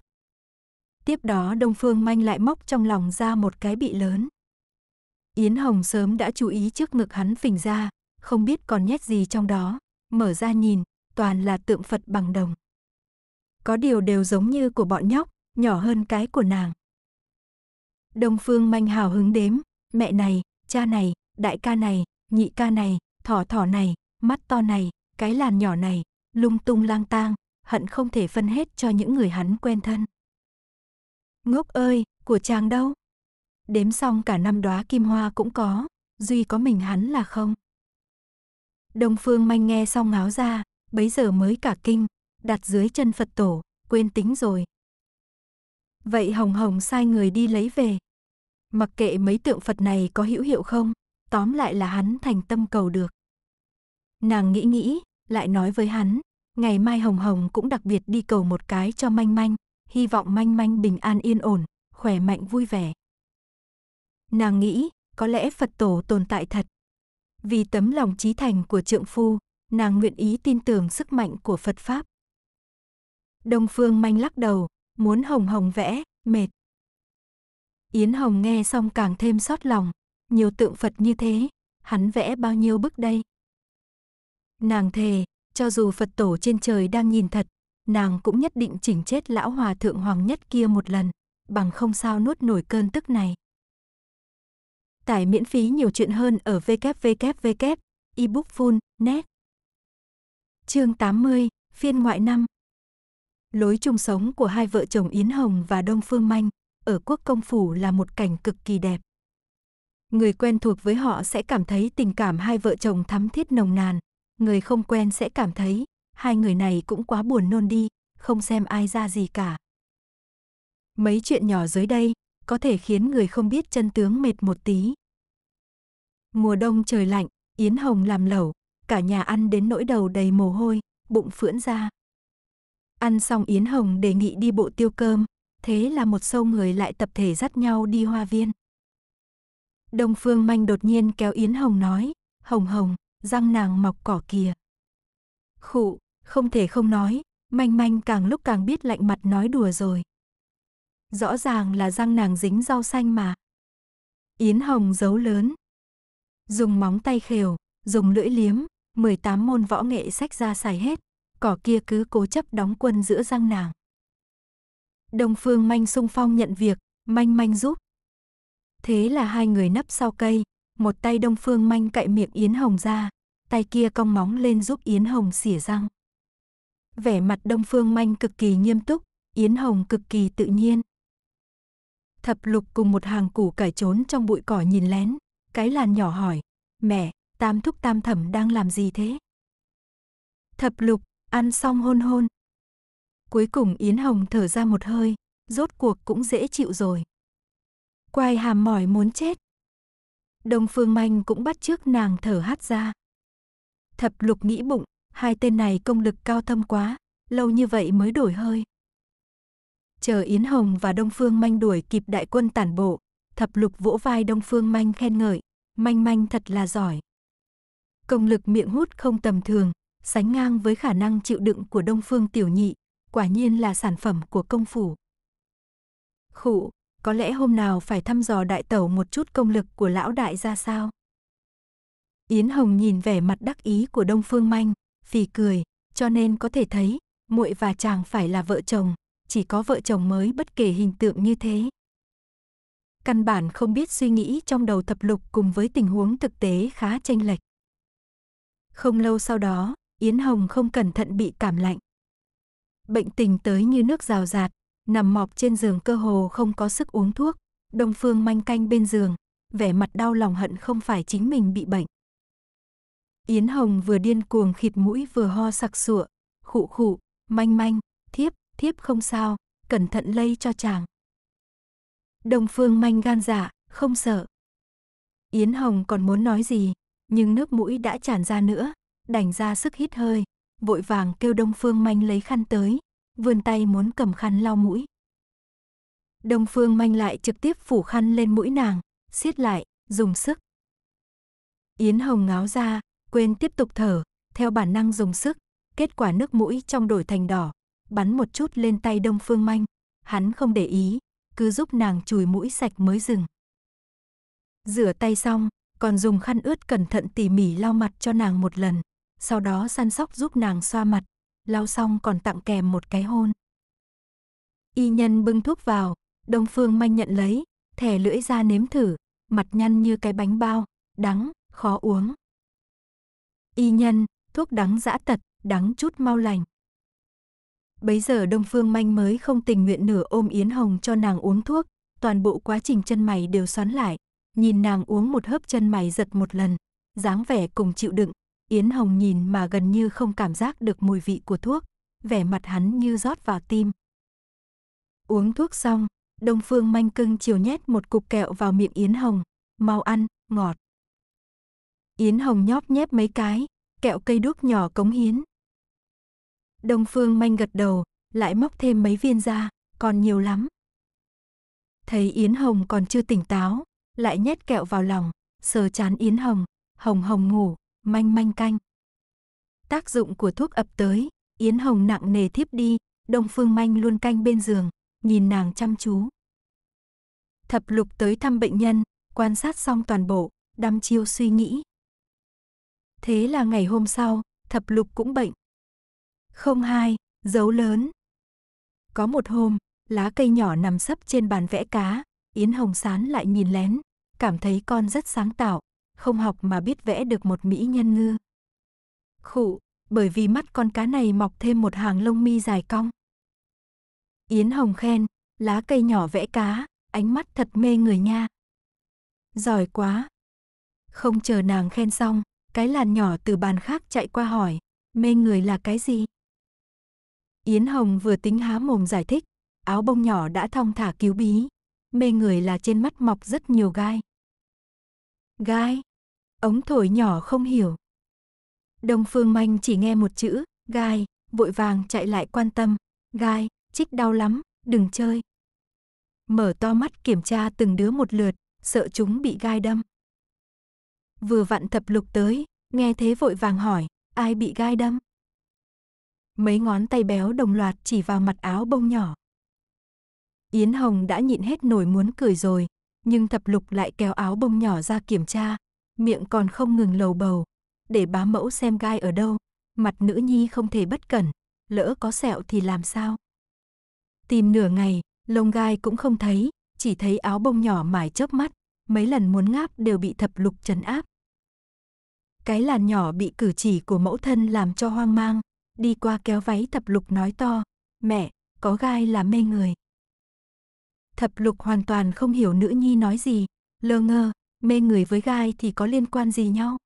Tiếp đó Đông Phương Manh lại móc trong lòng ra một cái bị lớn. Yến Hồng sớm đã chú ý trước ngực hắn phình ra, không biết còn nhét gì trong đó, mở ra nhìn, toàn là tượng Phật bằng đồng. Có điều đều giống như của bọn nhóc, nhỏ hơn cái của nàng. Đông Phương Manh hào hứng đếm, mẹ này, cha này, đại ca này, nhị ca này, thỏ thỏ này, mắt to này, cái làn nhỏ này, lung tung lang tang, hận không thể phân hết cho những người hắn quen thân. Ngốc ơi, của chàng đâu? Đếm xong cả năm đóa kim hoa cũng có, duy có mình hắn là không. Đông Phương manh nghe xong ngáo ra, bấy giờ mới cả kinh, đặt dưới chân Phật tổ, quên tính rồi. Vậy Hồng Hồng sai người đi lấy về. Mặc kệ mấy tượng Phật này có hữu hiệu không, tóm lại là hắn thành tâm cầu được. Nàng nghĩ nghĩ, lại nói với hắn, ngày mai Hồng Hồng cũng đặc biệt đi cầu một cái cho Manh Manh, hy vọng Manh Manh bình an yên ổn, khỏe mạnh vui vẻ. Nàng nghĩ, có lẽ Phật tổ tồn tại thật. Vì tấm lòng trí thành của trượng phu, nàng nguyện ý tin tưởng sức mạnh của Phật Pháp. Đông Phương Manh lắc đầu, muốn Hồng Hồng vẽ, mệt. Yến Hồng nghe xong càng thêm xót lòng, nhiều tượng Phật như thế, hắn vẽ bao nhiêu bức đây? Nàng thề, cho dù Phật tổ trên trời đang nhìn thật, nàng cũng nhất định chỉnh chết lão hòa thượng hoàng nhất kia một lần, bằng không sao nuốt nổi cơn tức này. Tải miễn phí nhiều chuyện hơn ở www ebookful.net Chương 80, phiên ngoại năm Lối chung sống của hai vợ chồng Yến Hồng và Đông Phương Manh ở quốc công phủ là một cảnh cực kỳ đẹp. Người quen thuộc với họ sẽ cảm thấy tình cảm hai vợ chồng thắm thiết nồng nàn, người không quen sẽ cảm thấy, hai người này cũng quá buồn nôn đi, không xem ai ra gì cả. Mấy chuyện nhỏ dưới đây, có thể khiến người không biết chân tướng mệt một tí. Mùa đông trời lạnh, Yến Hồng làm lẩu, cả nhà ăn đến nỗi đầu đầy mồ hôi, bụng phưỡn ra. Ăn xong Yến Hồng đề nghị đi bộ tiêu cơm, thế là một sâu người lại tập thể dắt nhau đi hoa viên. Đông Phương Manh đột nhiên kéo Yến Hồng nói, Hồng Hồng, răng nàng mọc cỏ kìa. Khụ, không thể không nói, manh manh càng lúc càng biết lạnh mặt nói đùa rồi. Rõ ràng là răng nàng dính rau xanh mà. Yến Hồng giấu lớn. Dùng móng tay khều, dùng lưỡi liếm, 18 môn võ nghệ sách ra xài hết, cỏ kia cứ cố chấp đóng quân giữa răng nàng. Đông Phương Manh sung phong nhận việc, Manh Manh giúp. Thế là hai người nấp sau cây, một tay Đông Phương Manh cạy miệng Yến Hồng ra, tay kia cong móng lên giúp Yến Hồng xỉa răng. Vẻ mặt Đông Phương Manh cực kỳ nghiêm túc, Yến Hồng cực kỳ tự nhiên. Thập lục cùng một hàng củ cải trốn trong bụi cỏ nhìn lén, cái làn nhỏ hỏi, mẹ, tam thúc tam thẩm đang làm gì thế? Thập lục, ăn xong hôn hôn. Cuối cùng Yến Hồng thở ra một hơi, rốt cuộc cũng dễ chịu rồi. Quai hàm mỏi muốn chết. Đông Phương Manh cũng bắt trước nàng thở hát ra. Thập lục nghĩ bụng, hai tên này công lực cao thâm quá, lâu như vậy mới đổi hơi. Chờ Yến Hồng và Đông Phương Manh đuổi kịp đại quân tản bộ, thập lục vỗ vai Đông Phương Manh khen ngợi, Manh Manh thật là giỏi. Công lực miệng hút không tầm thường, sánh ngang với khả năng chịu đựng của Đông Phương Tiểu Nhị, quả nhiên là sản phẩm của công phủ. Khụ, có lẽ hôm nào phải thăm dò đại tẩu một chút công lực của lão đại ra sao. Yến Hồng nhìn vẻ mặt đắc ý của Đông Phương Manh, phì cười, cho nên có thể thấy, muội và chàng phải là vợ chồng, chỉ có vợ chồng mới bất kể hình tượng như thế. Căn bản không biết suy nghĩ trong đầu thập lục cùng với tình huống thực tế khá chênh lệch. Không lâu sau đó, Yến Hồng không cẩn thận bị cảm lạnh. Bệnh tình tới như nước rào rạt, Nằm mọp trên giường cơ hồ không có sức uống thuốc, Đông Phương manh canh bên giường, vẻ mặt đau lòng hận không phải chính mình bị bệnh. Yến Hồng vừa điên cuồng khịt mũi vừa ho sặc sụa, khụ khụ, manh manh, thiếp, thiếp không sao, cẩn thận lây cho chàng. Đông Phương manh gan dạ, không sợ. Yến Hồng còn muốn nói gì, nhưng nước mũi đã tràn ra nữa, đành ra sức hít hơi, vội vàng kêu Đông Phương manh lấy khăn tới, vươn tay muốn cầm khăn lau mũi. Đông Phương manh lại trực tiếp phủ khăn lên mũi nàng, siết lại, dùng sức. Yến Hồng ngáo ra, quên tiếp tục thở, theo bản năng dùng sức, kết quả nước mũi trong đổi thành đỏ, bắn một chút lên tay Đông Phương Manh, hắn không để ý, cứ giúp nàng chùi mũi sạch mới dừng. Rửa tay xong, còn dùng khăn ướt cẩn thận tỉ mỉ lau mặt cho nàng một lần, sau đó săn sóc giúp nàng xoa mặt lau xong còn tặng kèm một cái hôn. Y nhân bưng thuốc vào, Đông Phương manh nhận lấy, thẻ lưỡi ra nếm thử, mặt nhăn như cái bánh bao, đắng, khó uống. Y nhân, thuốc đắng dã tật, đắng chút mau lành. Bấy giờ Đông Phương Manh mới không tình nguyện nửa ôm Yến Hồng cho nàng uống thuốc, toàn bộ quá trình chân mày đều xoắn lại, nhìn nàng uống một hớp chân mày giật một lần, dáng vẻ cùng chịu đựng, Yến Hồng nhìn mà gần như không cảm giác được mùi vị của thuốc, vẻ mặt hắn như rót vào tim. Uống thuốc xong, Đông Phương manh cưng chiều nhét một cục kẹo vào miệng Yến Hồng, mau ăn, ngọt. Yến Hồng nhóp nhép mấy cái, kẹo cây đúc nhỏ cống hiến. Đông Phương manh gật đầu, lại móc thêm mấy viên ra, còn nhiều lắm. Thấy Yến Hồng còn chưa tỉnh táo, lại nhét kẹo vào lòng, sờ chán Yến Hồng, Hồng Hồng ngủ, manh manh canh. Tác dụng của thuốc ập tới, Yến Hồng nặng nề thiếp đi, Đông Phương Manh luôn canh bên giường, nhìn nàng chăm chú. Thập lục tới thăm bệnh nhân, quan sát xong toàn bộ, đăm chiêu suy nghĩ. Thế là ngày hôm sau, thập lục cũng bệnh. Không hai, dấu lớn. Có một hôm, lá cây nhỏ nằm sấp trên bàn vẽ cá, Yến Hồng Sán lại nhìn lén, cảm thấy con rất sáng tạo, không học mà biết vẽ được một mỹ nhân ngư. Khụ, bởi vì mắt con cá này mọc thêm một hàng lông mi dài cong. Yến Hồng khen, lá cây nhỏ vẽ cá, ánh mắt thật mê người nha. Giỏi quá. Không chờ nàng khen xong, cái làn nhỏ từ bàn khác chạy qua hỏi, mê người là cái gì? Yến Hồng vừa tính há mồm giải thích, áo bông nhỏ đã thong thả cứu bí. Mê người là trên mắt mọc rất nhiều gai. Gai? Ống thổi nhỏ không hiểu. Đông Phương Manh chỉ nghe một chữ, gai, vội vàng chạy lại quan tâm. Gai, chích đau lắm, đừng chơi. Mở to mắt kiểm tra từng đứa một lượt, sợ chúng bị gai đâm. Vừa vặn thập lục tới, nghe thế vội vàng hỏi, ai bị gai đâm? Mấy ngón tay béo đồng loạt chỉ vào mặt áo bông nhỏ. Yến Hồng đã nhịn hết nổi muốn cười rồi, nhưng thập lục lại kéo áo bông nhỏ ra kiểm tra, miệng còn không ngừng lầu bầu, để bá mẫu xem gai ở đâu, mặt nữ nhi không thể bất cẩn, lỡ có sẹo thì làm sao. Tìm nửa ngày, lông gai cũng không thấy, chỉ thấy áo bông nhỏ mải chớp mắt, mấy lần muốn ngáp đều bị thập lục trấn áp. Cái làn nhỏ bị cử chỉ của mẫu thân làm cho hoang mang, đi qua kéo váy thập lục nói to, mẹ, có gai là mê người. Thập lục hoàn toàn không hiểu nữ nhi nói gì, lơ ngơ, mê người với gai thì có liên quan gì nhau?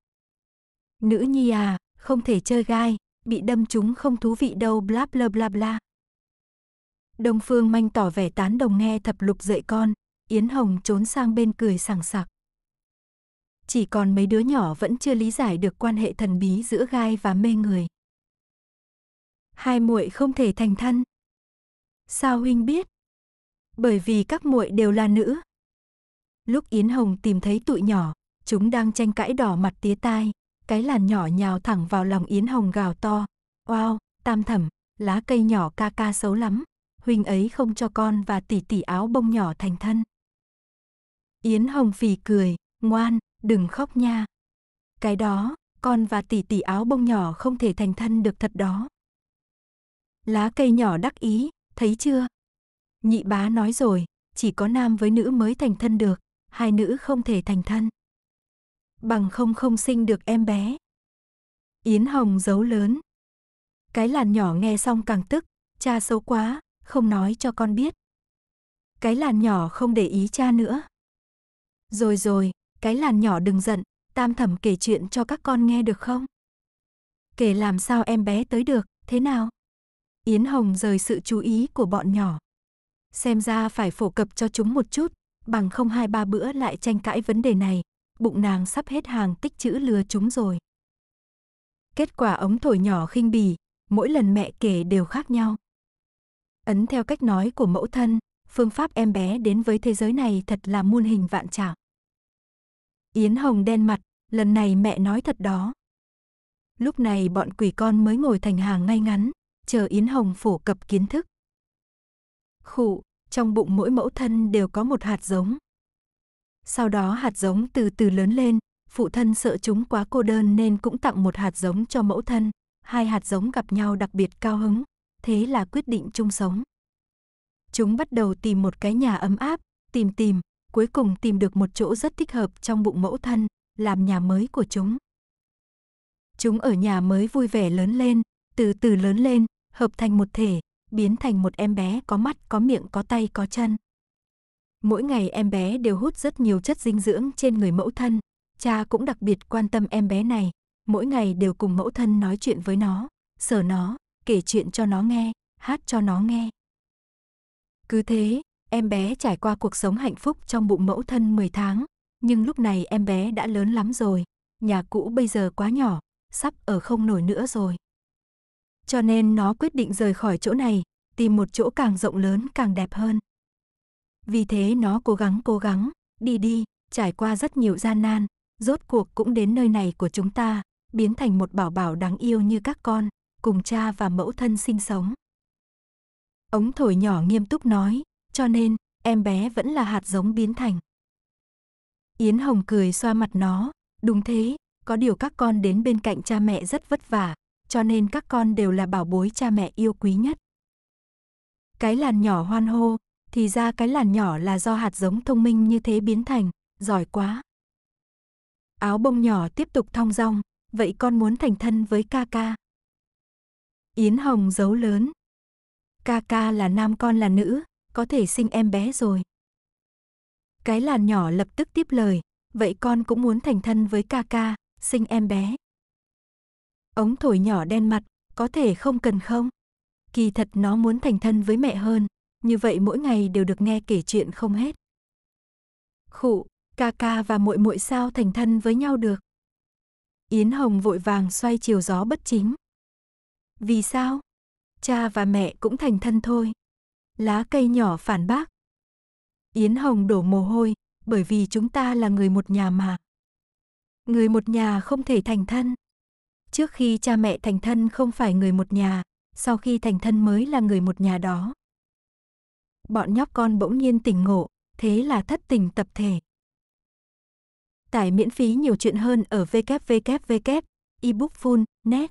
Nữ nhi à, không thể chơi gai, bị đâm chúng không thú vị đâu bla bla bla bla. Đông Phương manh tỏ vẻ tán đồng nghe thập lục dạy con, Yến Hồng trốn sang bên cười sảng sặc. Chỉ còn mấy đứa nhỏ vẫn chưa lý giải được quan hệ thần bí giữa gai và mê người. Hai muội không thể thành thân. Sao huynh biết? Bởi vì các muội đều là nữ, Lúc Yến Hồng tìm thấy tụi nhỏ, chúng đang tranh cãi đỏ mặt tía tai, cái làn nhỏ nhào thẳng vào lòng Yến Hồng gào to. Wow, tam thẩm, lá cây nhỏ ca ca xấu lắm, huynh ấy không cho con và tỷ tỷ áo bông nhỏ thành thân. Yến Hồng phì cười, ngoan, đừng khóc nha. Cái đó, con và tỷ tỷ áo bông nhỏ không thể thành thân được thật đó. Lá cây nhỏ đắc ý, thấy chưa? Nhị bá nói rồi, chỉ có nam với nữ mới thành thân được, hai nữ không thể thành thân. Bằng không không sinh được em bé. Yến Hồng giấu lớn. Cái làn nhỏ nghe xong càng tức, cha xấu quá, không nói cho con biết. Cái làn nhỏ không để ý cha nữa. Rồi rồi, cái làn nhỏ đừng giận, tam thẩm kể chuyện cho các con nghe được không? Kể làm sao em bé tới được, thế nào? Yến Hồng rời sự chú ý của bọn nhỏ. Xem ra phải phổ cập cho chúng một chút, bằng không hai ba bữa lại tranh cãi vấn đề này, bụng nàng sắp hết hàng tích chữ lừa chúng rồi. Kết quả ống thổi nhỏ khinh bỉ, mỗi lần mẹ kể đều khác nhau. Ấn theo cách nói của mẫu thân, phương pháp em bé đến với thế giới này thật là muôn hình vạn trạng. Yến Hồng đen mặt, lần này mẹ nói thật đó. Lúc này bọn quỷ con mới ngồi thành hàng ngay ngắn, chờ Yến Hồng phổ cập kiến thức. Khụ, trong bụng mỗi mẫu thân đều có một hạt giống. Sau đó hạt giống từ từ lớn lên, phụ thân sợ chúng quá cô đơn nên cũng tặng một hạt giống cho mẫu thân, hai hạt giống gặp nhau đặc biệt cao hứng, thế là quyết định chung sống. Chúng bắt đầu tìm một cái nhà ấm áp, tìm tìm, cuối cùng tìm được một chỗ rất thích hợp trong bụng mẫu thân, làm nhà mới của chúng. Chúng ở nhà mới vui vẻ lớn lên, từ từ lớn lên, hợp thành một thể, biến thành một em bé có mắt, có miệng, có tay, có chân. Mỗi ngày em bé đều hút rất nhiều chất dinh dưỡng trên người mẫu thân, cha cũng đặc biệt quan tâm em bé này, mỗi ngày đều cùng mẫu thân nói chuyện với nó, sờ nó, kể chuyện cho nó nghe, hát cho nó nghe. Cứ thế, em bé trải qua cuộc sống hạnh phúc trong bụng mẫu thân 10 tháng, nhưng lúc này em bé đã lớn lắm rồi, nhà cũ bây giờ quá nhỏ, sắp ở không nổi nữa rồi cho nên nó quyết định rời khỏi chỗ này, tìm một chỗ càng rộng lớn càng đẹp hơn. Vì thế nó cố gắng cố gắng, đi đi, trải qua rất nhiều gian nan, rốt cuộc cũng đến nơi này của chúng ta, biến thành một bảo bảo đáng yêu như các con, cùng cha và mẫu thân sinh sống. Ống thổi nhỏ nghiêm túc nói, cho nên em bé vẫn là hạt giống biến thành. Yến Hồng cười xoa mặt nó, đúng thế, có điều các con đến bên cạnh cha mẹ rất vất vả, cho nên các con đều là bảo bối cha mẹ yêu quý nhất. Cái làn nhỏ hoan hô, thì ra cái làn nhỏ là do hạt giống thông minh như thế biến thành, giỏi quá. Áo bông nhỏ tiếp tục thong dong, vậy con muốn thành thân với ca ca. Yến Hồng giấu lớn. Ca ca là nam con là nữ, có thể sinh em bé rồi. Cái làn nhỏ lập tức tiếp lời, vậy con cũng muốn thành thân với ca ca, sinh em bé. Ống thổi nhỏ đen mặt, có thể không cần không? Kỳ thật nó muốn thành thân với mẹ hơn, như vậy mỗi ngày đều được nghe kể chuyện không hết. Khụ, ca ca và muội muội sao thành thân với nhau được? Yến Hồng vội vàng xoay chiều gió bất chính. Vì sao? Cha và mẹ cũng thành thân thôi. Lá cây nhỏ phản bác. Yến Hồng đổ mồ hôi, bởi vì chúng ta là người một nhà mà. Người một nhà không thể thành thân. Trước khi cha mẹ thành thân không phải người một nhà, sau khi thành thân mới là người một nhà đó. Bọn nhóc con bỗng nhiên tỉnh ngộ, thế là thất tình tập thể. Tải miễn phí nhiều chuyện hơn ở www.ebookful.net